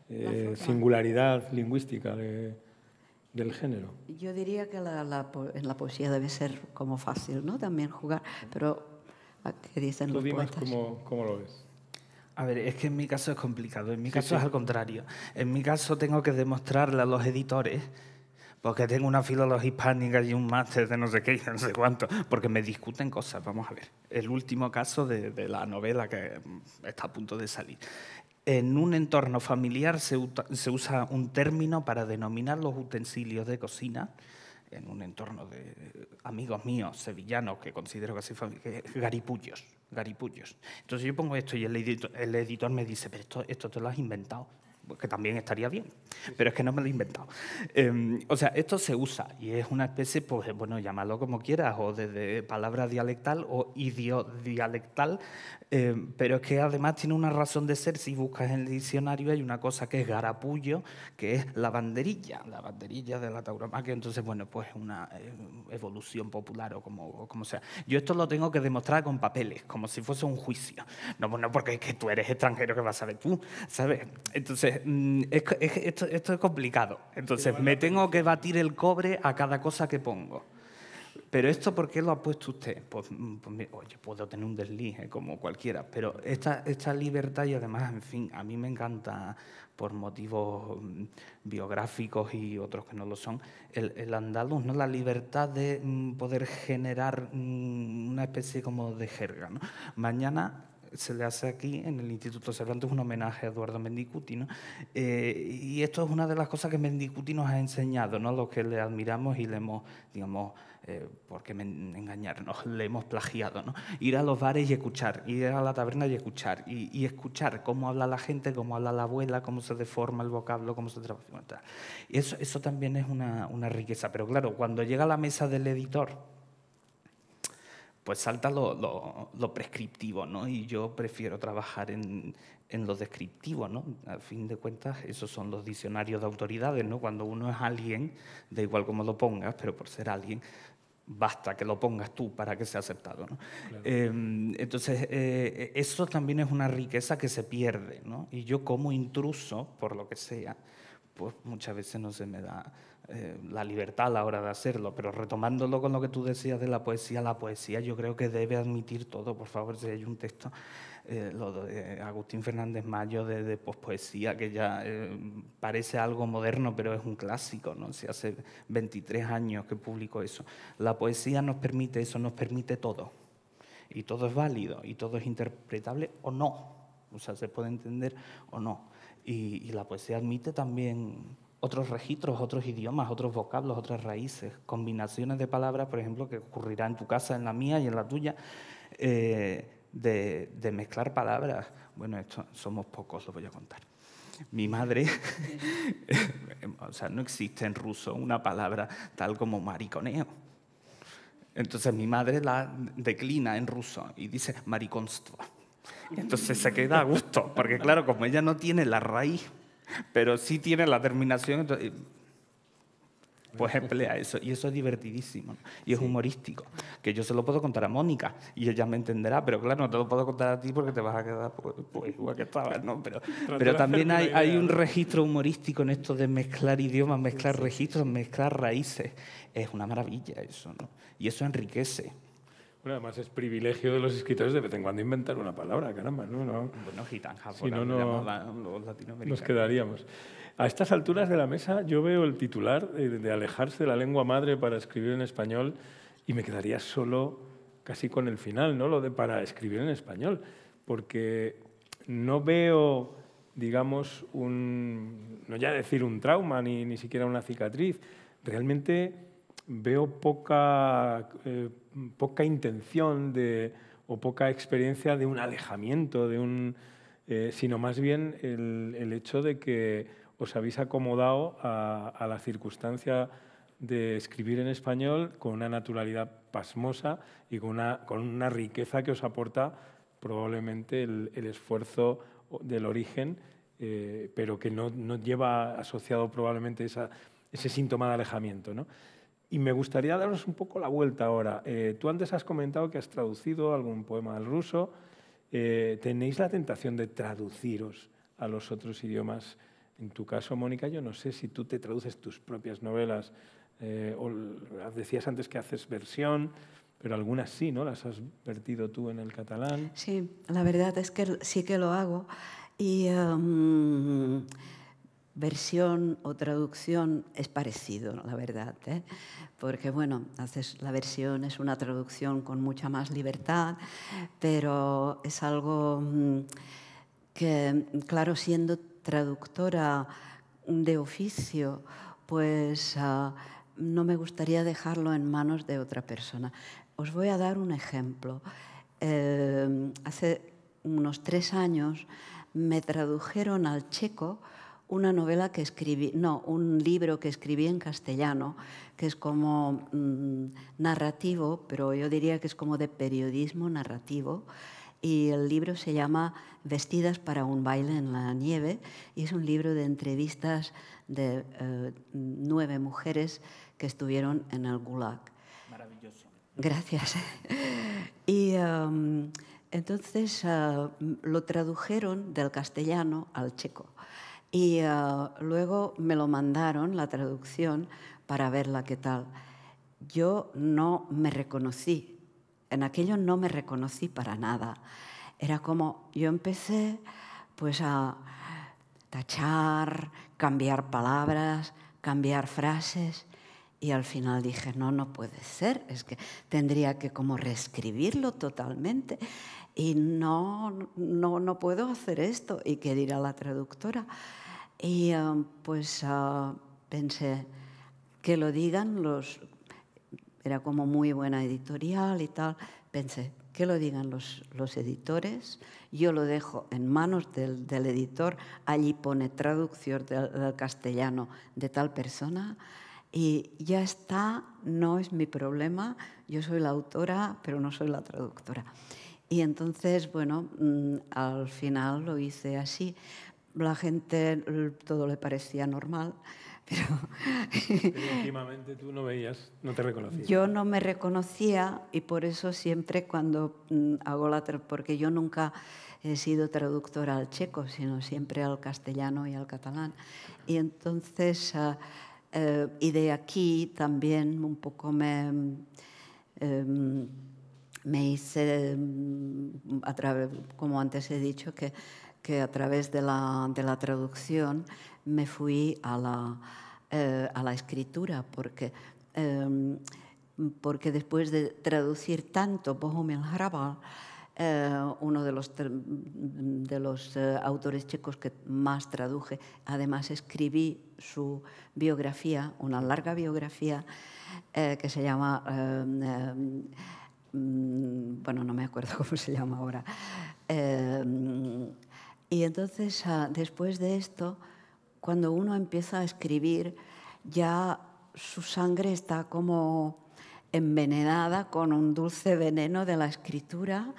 eh, singularidad lingüística del género. Yo diría que la, en la poesía debe ser como fácil, ¿no? También jugar, pero ¿qué dicen los poetas? Cómo, ¿Cómo lo ves? A ver, es que en mi caso es complicado, en mi caso es al contrario. En mi caso tengo que demostrarle a los editores porque tengo una filología hispánica y un máster de no sé qué y no sé cuánto, porque me discuten cosas, vamos a ver. El último caso de, de, la novela que mm, está a punto de salir. En un entorno familiar se, usa un término para denominar los utensilios de cocina en un entorno de amigos míos sevillanos que considero casi que garipullos, garipullos. Entonces yo pongo esto y el editor, me dice, pero esto, esto te lo has inventado, porque que también estaría bien, pero es que no me lo he inventado. Em, o sea, esto se usa y es una especie, pues bueno, llámalo como quieras, o desde palabra dialectal o idiodialectal, eh, pero es que además tiene una razón de ser. Si buscas en el diccionario hay una cosa que es garapullo, que es la banderilla, la banderilla de la tauromaquia. Entonces, bueno, pues una eh, evolución popular o como, como sea. Yo esto lo tengo que demostrar con papeles, como si fuese un juicio. No, bueno, porque es que tú eres extranjero que vas a ver tú, ¿sabes? Entonces, mm, esto, esto es complicado. Entonces, me tengo que batir el cobre a cada cosa que pongo pero esto, ¿por qué lo ha puesto usted? Pues, mm, pues oye, puedo tener un deslije eh, como cualquiera, pero esta, esta libertad y además, en fin, a mí me encanta por motivos mm, biográficos y otros que no lo son, el, el andaluz, ¿no? la libertad de mm, poder generar una especie como de jerga. ¿no? Mañana se le hace aquí en el Instituto Cervantes un homenaje a Eduardo Mendicuti. Eh, y esto es una de las cosas que Mendicuti nos ha enseñado, ¿no? los que le admiramos y le hemos, digamos, eh, porque me engañarnos, le hemos plagiado, ¿no? Ir a los bares y escuchar, ir a la taberna y escuchar, y, escuchar cómo habla la gente, cómo habla la abuela, cómo se deforma el vocablo, cómo se trabaja... eso, eso también es una, riqueza. Pero claro, cuando llega a la mesa del editor, pues salta lo, prescriptivo, ¿no? Y yo prefiero trabajar en, en, lo descriptivo, ¿no? A fin de cuentas, esos son los diccionarios de autoridades, ¿no? Cuando uno es alguien, da igual cómo lo pongas, pero por ser alguien, basta que lo pongas tú para que sea aceptado. ¿no? Em, entonces, eh, eh, eso también es una riqueza que se pierde, Y yo como intruso, por lo que sea, pues muchas veces no se me da eh, la libertad a la hora de hacerlo, pero retomándolo con lo que tú decías de la poesía, la poesía yo creo que debe admitir todo, por favor, si hay un texto eh, lo de eh, Agustín Fernández Mayo de, de pospoesía, que ya eh, parece algo moderno, pero es un clásico, ¿no? Si hace 23 años que publicó eso. La poesía nos permite eso, nos permite todo. Y todo es válido, y todo es interpretable o no. O sea, se puede entender o no. y, la poesía admite también otros registros, otros idiomas, otros vocablos, otras raíces, combinaciones de palabras, por ejemplo, que ocurrirá en tu casa, en la mía y en la tuya, eh, de, mezclar palabras. Bueno, esto, somos pocos, lo voy a contar. Mi madre, o sea, no existe en ruso una palabra tal como mariconeo. Entonces mi madre la declina en ruso y dice mariconstvo. Entonces se queda a gusto, porque claro, como ella no tiene la raíz, pero sí tiene la terminación, pues emplea eso. Y eso es divertidísimo y es humorístico. Que yo se lo puedo contar a Mónica y ella me entenderá, pero claro, no te lo puedo contar a ti porque te vas a quedar pues, pues igual que estabas, ¿no? Pero, pero también hay, hay, un registro humorístico en esto de mezclar idiomas, mezclar registros, mezclar raíces. Es una maravilla eso, ¿no? Y eso enriquece. Bueno, además es privilegio de los escritores de que en que inventar una palabra, caramba, ¿no? Bueno, gitanja, si no, Nos quedaríamos. A estas alturas de la mesa yo veo el titular eh, de alejarse de la lengua madre para escribir en español y me quedaría solo casi con el final, ¿no? Lo de para escribir en español, porque no veo, digamos, un, no ya decir un trauma ni, ni siquiera una cicatriz, realmente veo poca, eh, poca intención de, o poca experiencia de un alejamiento, de un, eh, sino más bien el hecho de que os habéis acomodado a, la circunstancia de escribir en español con una naturalidad pasmosa y con una, riqueza que os aporta probablemente el, esfuerzo del origen, eh, pero que no, lleva asociado probablemente ese síntoma de alejamiento. Y me gustaría daros un poco la vuelta ahora. Eh, tú antes has comentado que has traducido algún poema al ruso. Eh, ¿Tenéis la tentación de traduciros a los otros idiomas? En tu caso, Mónica, yo no sé si tú te traduces tus propias novelas, eh, o decías antes que haces versión, pero algunas sí, ¿no? Las has vertido tú en el catalán. Sí, la verdad es que sí que lo hago. Y em, versión o traducción es parecido, la verdad, ¿eh? porque bueno, haces la versión es una traducción con mucha más libertad, pero es algo mm, que, claro, siendo traductora de oficio, pues ah, no me gustaría dejarlo en manos de otra persona. Os voy a dar un ejemplo. Eh, hace unos tres años me tradujeron al checo una novela que escribí, no, un libro que escribí en castellano, que es como mm, narrativo, pero yo diría que es como de periodismo narrativo, y el libro se llama Vestidas para un baile en la nieve y es un libro de entrevistas de eh, nueve mujeres que estuvieron en el Gulag. Maravilloso. Gracias. y um, entonces uh, lo tradujeron del castellano al checo y uh, luego me lo mandaron, la traducción, para verla qué tal. Yo no me reconocí en aquello no me reconocí para nada. Era como yo empecé pues a tachar, cambiar palabras, cambiar frases y al final dije, no, no puede ser, es que tendría que como reescribirlo totalmente y no, no, no puedo hacer esto y que dirá la traductora. Y ah, pues ah, pensé, que lo digan los, era como muy buena editorial y tal. Pensé, que lo digan los, editores, yo lo dejo en manos del, editor, allí pone traducción del, castellano de tal persona y ya está, no es mi problema, yo soy la autora, pero no soy la traductora. Y entonces, bueno, mm, al final lo hice así. La gente todo le parecía normal pero, últimamente tú no veías, no te reconocías. Yo no me reconocía y por eso siempre cuando mm, hago la... porque yo nunca he sido traductora al checo, sino siempre al castellano y al catalán. Y entonces, ah, eh, y de aquí también un poco me, em, me hice, mm, a través, como antes he dicho, que, que a través de la, de la traducción me fui a la, eh, escritura, porque, em, porque después de traducir tanto Bohumil Hrabal, eh, uno de los, eh, autores checos que más traduje. Además, escribí su biografía, una larga biografía, que se llama, em, em, bueno, no me acuerdo cómo se llama ahora. y entonces, ah, después de esto, cuando uno empieza a escribir, ya su sangre está como envenenada con un dulce veneno de la escritura,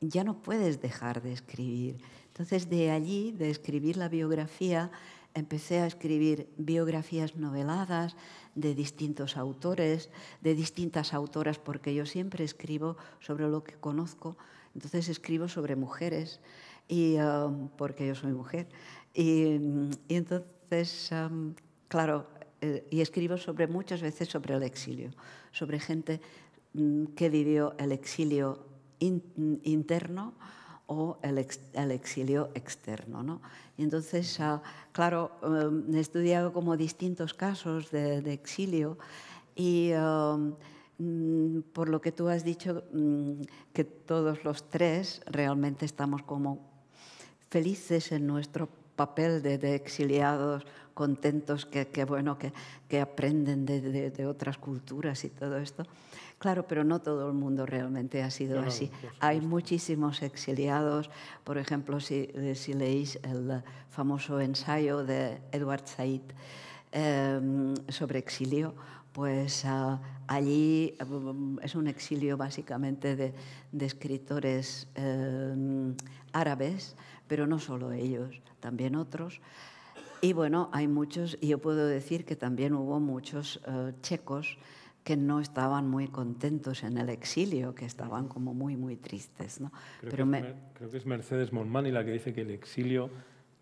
ya no puedes dejar de escribir. Entonces de allí, de escribir la biografía, empecé a escribir biografías noveladas de distintos autores, de distintas autoras, porque yo siempre escribo sobre lo que conozco, entonces escribo sobre mujeres, y, ah, porque yo soy mujer. Y, entonces, claro, eh, y escribo sobre muchas veces sobre el exilio, sobre gente mm, que vivió el exilio mm, interno o el, exilio externo. ¿no? Y entonces, ah, claro, em, he estudiado como distintos casos de, exilio y mm, por lo que tú has dicho, que todos los tres realmente estamos como felices en nuestro papel de, exiliados contentos que, bueno, que, aprenden de, otras culturas y todo esto. Claro, pero no todo el mundo realmente ha sido así. Hay muchísimos exiliados. Por ejemplo, si, eh, si, leéis el famoso ensayo de Edward Said em, sobre exilio, pues ah, allí mm, es un exilio básicamente de, escritores em, árabes pero no solo ellos, también otros. Y bueno, hay muchos, y yo puedo decir que también hubo muchos eh, checos que no estaban muy contentos en el exilio, que estaban como muy, muy tristes. ¿no? Creo, pero que creo, que es Mercedes Monmani la que dice que el exilio,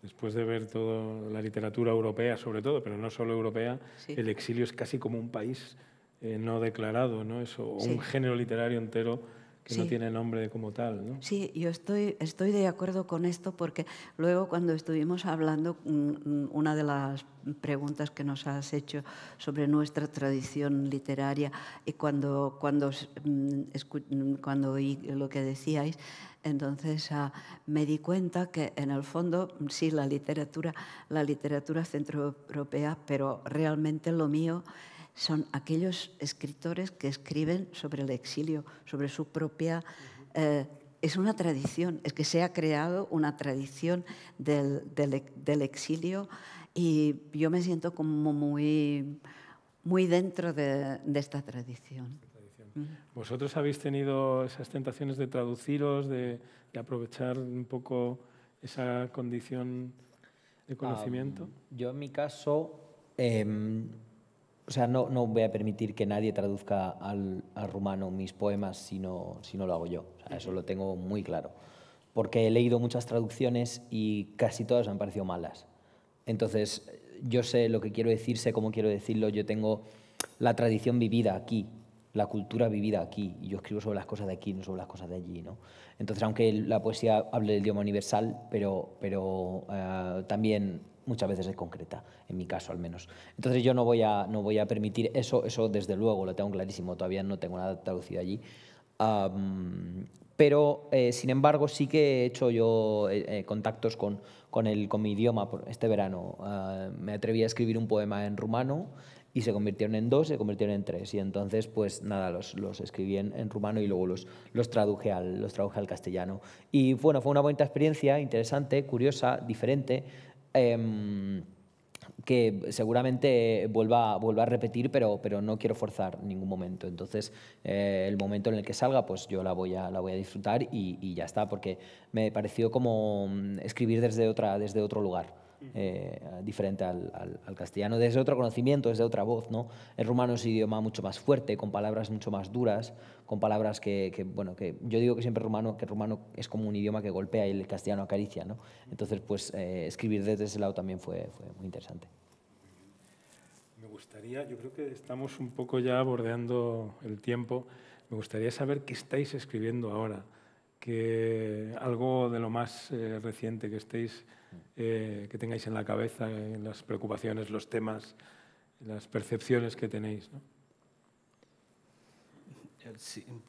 después de ver toda la literatura europea sobre todo, pero no solo europea, el exilio es casi como un país eh, no declarado, ¿no? eso o un género literario entero que no tiene nombre como tal. Sí, yo estoy, estoy de acuerdo con esto porque luego cuando estuvimos hablando, mm, mm, una de las preguntas que nos has hecho sobre nuestra tradición literaria y cuando, cuando, mm, cuando oí lo que decíais, entonces ah, me di cuenta que en el fondo sí la literatura, la literatura centroeuropea, pero realmente lo mío son aquellos escritores que escriben sobre el exilio, sobre su propia... Eh, es una tradición, es que se ha creado una tradición del, exilio y yo me siento como muy, muy dentro de, esta tradición. ¿Vosotros habéis tenido esas tentaciones de traduciros, de, aprovechar un poco esa condición de conocimiento? yo en mi caso, em, o sea, no, no voy a permitir que nadie traduzca al, al rumano mis poemas si no, si no lo hago yo. eso lo tengo muy claro. Porque he leído muchas traducciones y casi todas me han parecido malas. Entonces, yo sé lo que quiero decir, sé cómo quiero decirlo, yo tengo la tradición vivida aquí, la cultura vivida aquí, y yo escribo sobre las cosas de aquí, no sobre las cosas de allí. ¿no? Entonces, aunque la poesía hable del idioma universal, pero, pero eh, también muchas veces es concreta, en mi caso al menos. Entonces yo no voy a, no voy a permitir eso, eso desde luego lo tengo clarísimo, todavía no tengo nada traducido allí. pero, eh, sin embargo, sí que he hecho yo eh, eh, contactos con, con, el, con mi idioma este verano. Ah, me atreví a escribir un poema en rumano y se convirtieron en dos, se convirtieron en tres. Y entonces, pues nada, los, los escribí en, rumano y luego los, los, traduje al, los traduje al castellano. Y bueno, fue una bonita experiencia, interesante, curiosa, diferente. Em, que seguramente vuelva, vuelva a repetir, pero, pero no quiero forzar ningún momento. Entonces, eh, el momento en el que salga, pues yo la voy a, la voy a disfrutar y, y ya está, porque me pareció como mm, escribir desde, otra, desde otro lugar. Eh, diferente al, castellano, desde otro conocimiento, desde otra voz. ¿no? El rumano es un idioma mucho más fuerte, con palabras mucho más duras, con palabras que, bueno, que yo digo que siempre rumano, que rumano es como un idioma que golpea y el castellano acaricia. ¿no? Entonces, pues eh, escribir desde ese lado también fue, fue muy interesante. Me gustaría, yo creo que estamos un poco ya bordeando el tiempo, me gustaría saber qué estáis escribiendo ahora, que algo de lo más eh, reciente que estéis eh, que tengáis en la cabeza, en las preocupaciones, los temas, las percepciones que tenéis. Eh,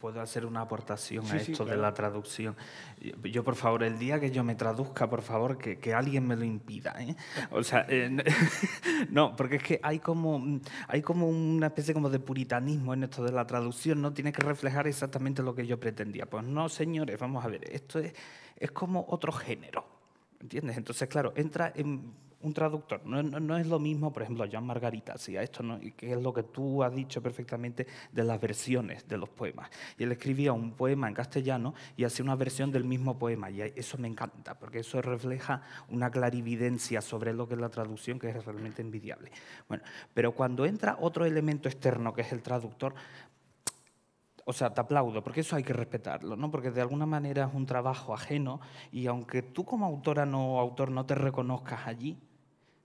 puedo hacer una aportación a esto de la traducción. Yo, por favor, el día que yo me traduzca, por favor, que, que alguien me lo impida. ¿eh? O sea, eh, no, porque es que hay como, mm, hay como una especie como de puritanismo en esto de la traducción, ¿no? Tiene que reflejar exactamente lo que yo pretendía. Pues no, señores, vamos a ver, esto es, es como otro género. ¿Entiendes? Entonces, claro, entra en un traductor. No, es lo mismo, por ejemplo, Jean Margarita, esto no, que es lo que tú has dicho perfectamente de las versiones de los poemas. Y él escribía un poema en castellano y hacía una versión del mismo poema. Y eso me encanta, porque eso refleja una clarividencia sobre lo que es la traducción que es realmente envidiable. Bueno, pero cuando entra otro elemento externo, que es el traductor, o sea, te aplaudo, porque eso hay que respetarlo, ¿no? Porque de alguna manera es un trabajo ajeno y aunque tú como autora no, autor no te reconozcas allí,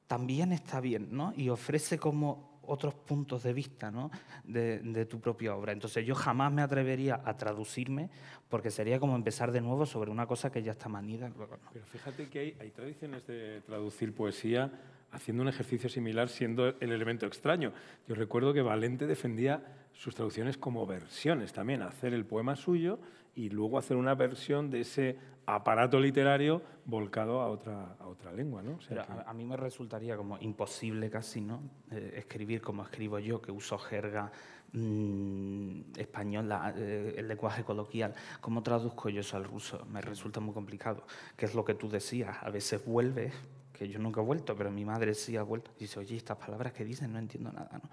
también está bien, ¿no? Y ofrece como otros puntos de vista ¿no? de, tu propia obra. Entonces yo jamás me atrevería a traducirme porque sería como empezar de nuevo sobre una cosa que ya está manida. Pero fíjate que hay tradiciones de traducir poesía haciendo un ejercicio similar siendo el elemento extraño. Yo recuerdo que Valente defendía sus traducciones como versiones también, hacer el poema suyo y luego hacer una versión de ese aparato literario volcado a otra, otra lengua. ¿no? A mí me resultaría como imposible casi ¿no? Eh, escribir como escribo yo, que uso jerga mm, española, eh, el lenguaje coloquial. ¿Cómo traduzco yo eso al ruso? Me resulta muy complicado, ¿Qué es lo que tú decías. A veces vuelves que yo nunca he vuelto, pero mi madre sí ha vuelto. Y dice, oye, estas palabras que dicen no entiendo nada. ¿no?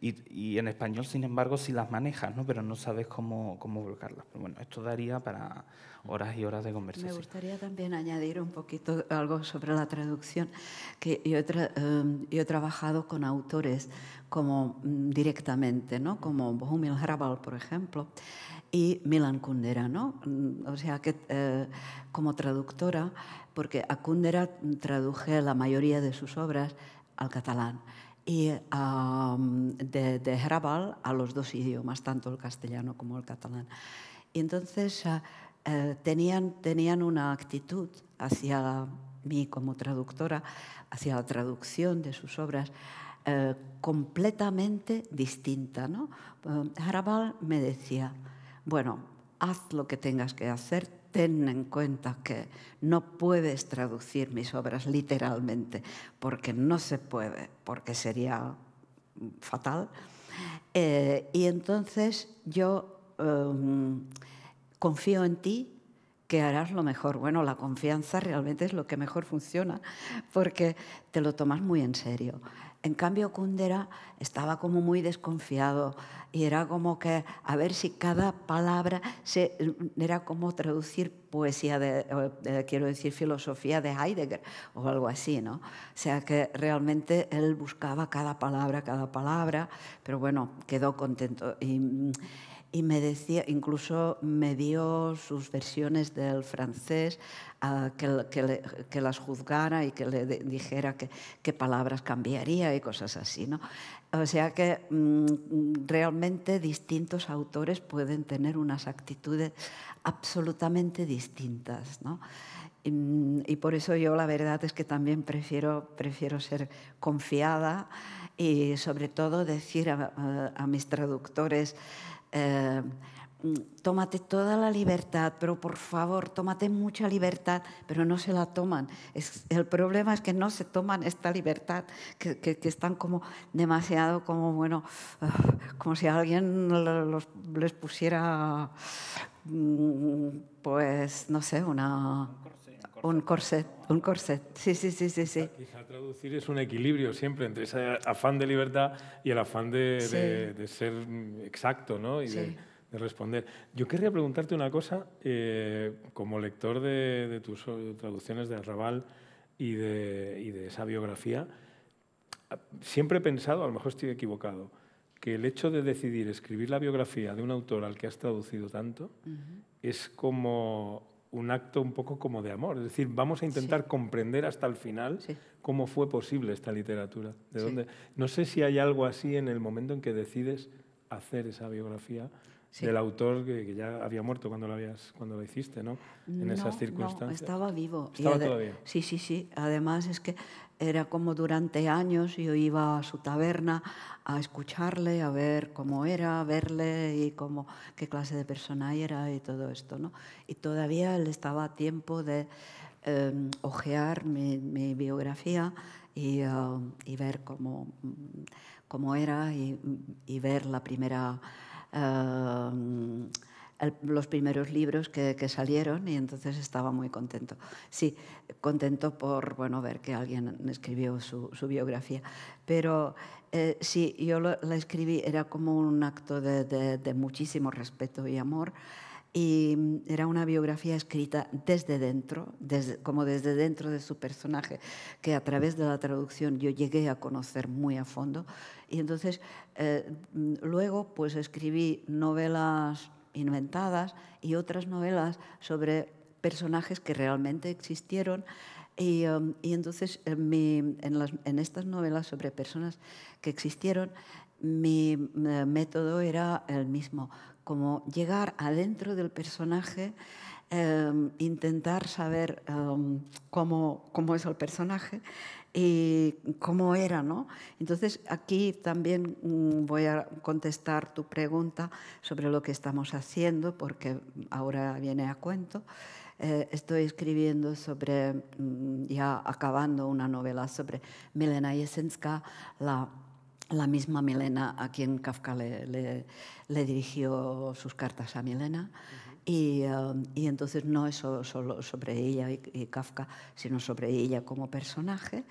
Y, en español, sin embargo, sí las manejas, ¿no? pero no sabes cómo, cómo volcarlas. Pero bueno, esto daría para horas y horas de conversación. Me gustaría también añadir un poquito algo sobre la traducción, que yo he, em, trabajado con autores como mm, directamente, ¿no? como Bohumil Hrabal, por ejemplo, y Milan Kundera. ¿no? Mm, o sea, que eh, como traductora porque a Kundera traduje la mayoría de sus obras al catalán y de, de a los dos idiomas, tanto el castellano como el catalán. Y entonces eh, eh, tenían, tenían una actitud hacia mí como traductora, hacia la traducción de sus obras, eh, completamente distinta. ¿no? me decía, bueno, haz lo que tengas que hacer, ten en cuenta que no puedes traducir mis obras literalmente, porque no se puede, porque sería fatal. Eh, y entonces yo em, confío en ti que harás lo mejor. Bueno, la confianza realmente es lo que mejor funciona, porque te lo tomas muy en serio. En cambio, Kundera estaba como muy desconfiado y era como que a ver si cada palabra se, mm, era como traducir poesía, de, eh, quiero decir, filosofía de Heidegger o algo así, ¿no? O sea que realmente él buscaba cada palabra, cada palabra, pero bueno, quedó contento. Mm, y me decía, incluso me dio sus versiones del francés, que, que, las juzgara y que le dijera qué palabras cambiaría y cosas así. ¿no? O sea que mm, realmente distintos autores pueden tener unas actitudes absolutamente distintas. ¿no? Mm, y, por eso yo la verdad es que también prefiero, prefiero ser confiada y sobre todo decir a mis traductores, eh, mm, tómate toda la libertad, pero por favor, tómate mucha libertad, pero no se la toman. el problema es que no se toman esta libertad, que, están como demasiado como, bueno, ah, como si alguien les pusiera, mm, pues, no sé, una un corset, un corset. Sí, sí, sí, sí, sí. Quizá traducir es un equilibrio siempre entre ese afán de libertad y el afán de, ser exacto, ¿no? Y de, responder. Yo querría preguntarte una cosa, eh, como lector de, tus traducciones de Arrabal y de, esa biografía, siempre he pensado, a lo mejor estoy equivocado, que el hecho de decidir escribir la biografía de un autor al que has traducido tanto es como un acto un poco como de amor. Es decir, vamos a intentar comprender hasta el final cómo fue posible esta literatura. De No sé si hay algo así en el momento en que decides hacer esa biografía del autor que, ya había muerto cuando lo habías, cuando hiciste, ¿no? En esas circunstancias. No, estaba vivo. Estaba todavía. Sí, sí, sí. Además es que era como durante años yo iba a su taberna a escucharle, a ver cómo era, a verle y qué clase de persona era y todo esto. ¿no? Y todavía él estaba a tiempo de eh, em, ojear mi, biografía y, um, ver cómo, era y, ver la primera... Em, los primeros libros que, salieron y entonces estaba muy contento. Sí, contento por bueno, ver que alguien escribió su, biografía. Pero eh, sí, yo la escribí, era como un acto de, muchísimo respeto y amor y mm, era una biografía escrita desde dentro, desde, como desde dentro de su personaje, que a través de la traducción yo llegué a conocer muy a fondo. Y entonces eh, mm, luego pues escribí novelas inventadas y otras novelas sobre personajes que realmente existieron. Y, um, entonces eh, en estas novelas sobre personas que existieron, mi eh, método era el mismo, como llegar adentro del personaje Em, intentar saber em, cómo, cómo, es el personaje y cómo era, ¿no? Entonces, aquí también mm, voy a contestar tu pregunta sobre lo que estamos haciendo, porque ahora viene a cuento. Eh, estoy escribiendo sobre, mm, ya acabando una novela sobre Milena Jesenska, la la misma Milena a quien Kafka le, le, dirigió sus cartas a Milena. Y, em, y, entonces no es solo sobre ella y, Kafka, sino sobre ella como personaje.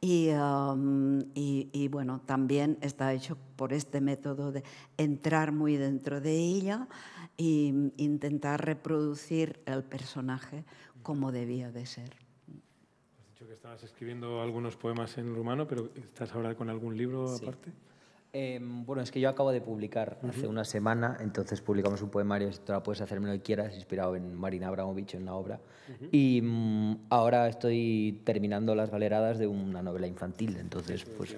Em, y, y, bueno, también está hecho por este método de entrar muy dentro de ella e intentar reproducir el personaje como debía de ser. Has dicho que estabas escribiendo algunos poemas en rumano, pero ¿estás ahora con algún libro aparte? Em, bueno, es que yo acabo de publicar hace una semana, entonces publicamos un poemario, si tú la puedes hacerme lo que quieras, inspirado en Marina Abramovich, en una obra. Y mm, ahora estoy terminando las valeradas de una novela infantil, entonces pues,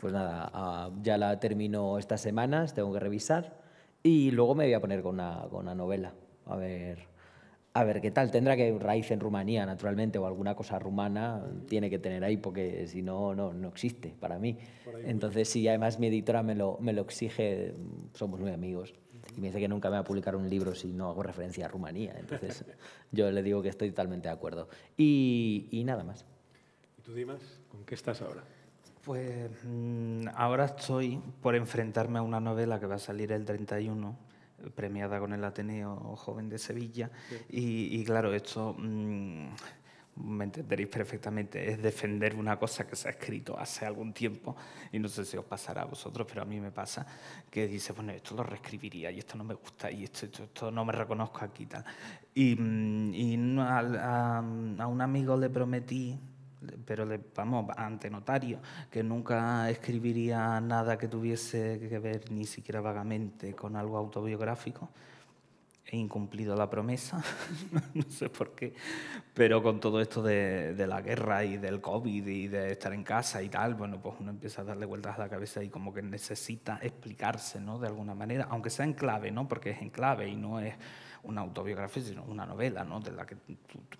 pues, nada, ah, ya la termino estas semanas, tengo que revisar y luego me voy a poner con con una novela, a ver, a ver, ¿qué tal? Tendrá que raíz en Rumanía, naturalmente, o alguna cosa rumana tiene que tener ahí, porque si no, no, no existe para mí. Entonces, si además mi editora me lo, me lo exige, somos muy amigos, y me dice que nunca me va a publicar un libro si no hago referencia a Rumanía. Entonces, yo le digo que estoy totalmente de acuerdo. Y, y nada más. ¿Y tú, Dimas, con qué estás ahora? Pues mm, ahora estoy por enfrentarme a una novela que va a salir el 31, premiada con el Ateneo Joven de Sevilla. Y, claro, esto mm, me entenderéis perfectamente, es defender una cosa que se ha escrito hace algún tiempo, y no sé si os pasará a vosotros, pero a mí me pasa, que dice, bueno, esto lo reescribiría, y esto no me gusta, y esto, esto, no me reconozco aquí tal. Y, mm, y a un amigo le prometí pero le, vamos, ante notario, que nunca escribiría nada que tuviese que ver ni siquiera vagamente con algo autobiográfico. He incumplido la promesa, no sé por qué, pero con todo esto de, de, la guerra y del COVID y de estar en casa y tal, bueno, pues uno empieza a darle vueltas a la cabeza y como que necesita explicarse, ¿no? De alguna manera, aunque sea en clave, ¿no? Porque es en clave y no es una autobiografía, sino una novela, ¿no? De la que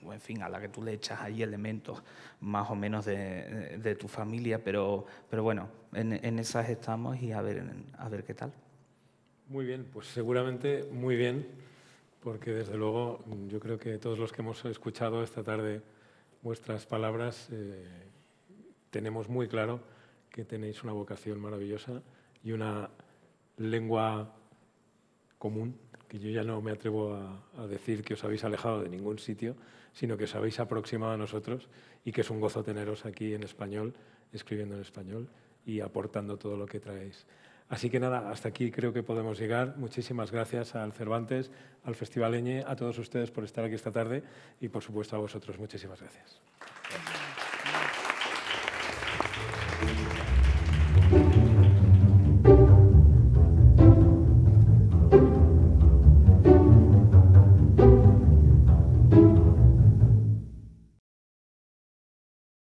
en fin, a la que tú le echas ahí elementos más o menos de, eh, tu familia, pero, pero bueno, en, en, esas estamos y a ver, a ver qué tal. Muy bien, pues seguramente muy bien, porque desde luego mm, yo creo que todos los que hemos escuchado esta tarde vuestras palabras eh, tenemos muy claro que tenéis una vocación maravillosa y una lengua común que yo ya no me atrevo a, decir que os habéis alejado de ningún sitio, sino que os habéis aproximado a nosotros y que es un gozo teneros aquí en español, escribiendo en español y aportando todo lo que traéis. Así que nada, hasta aquí creo que podemos llegar. Muchísimas gracias al Cervantes, al Festival Eñe, a todos ustedes por estar aquí esta tarde y por supuesto a vosotros. Muchísimas gracias.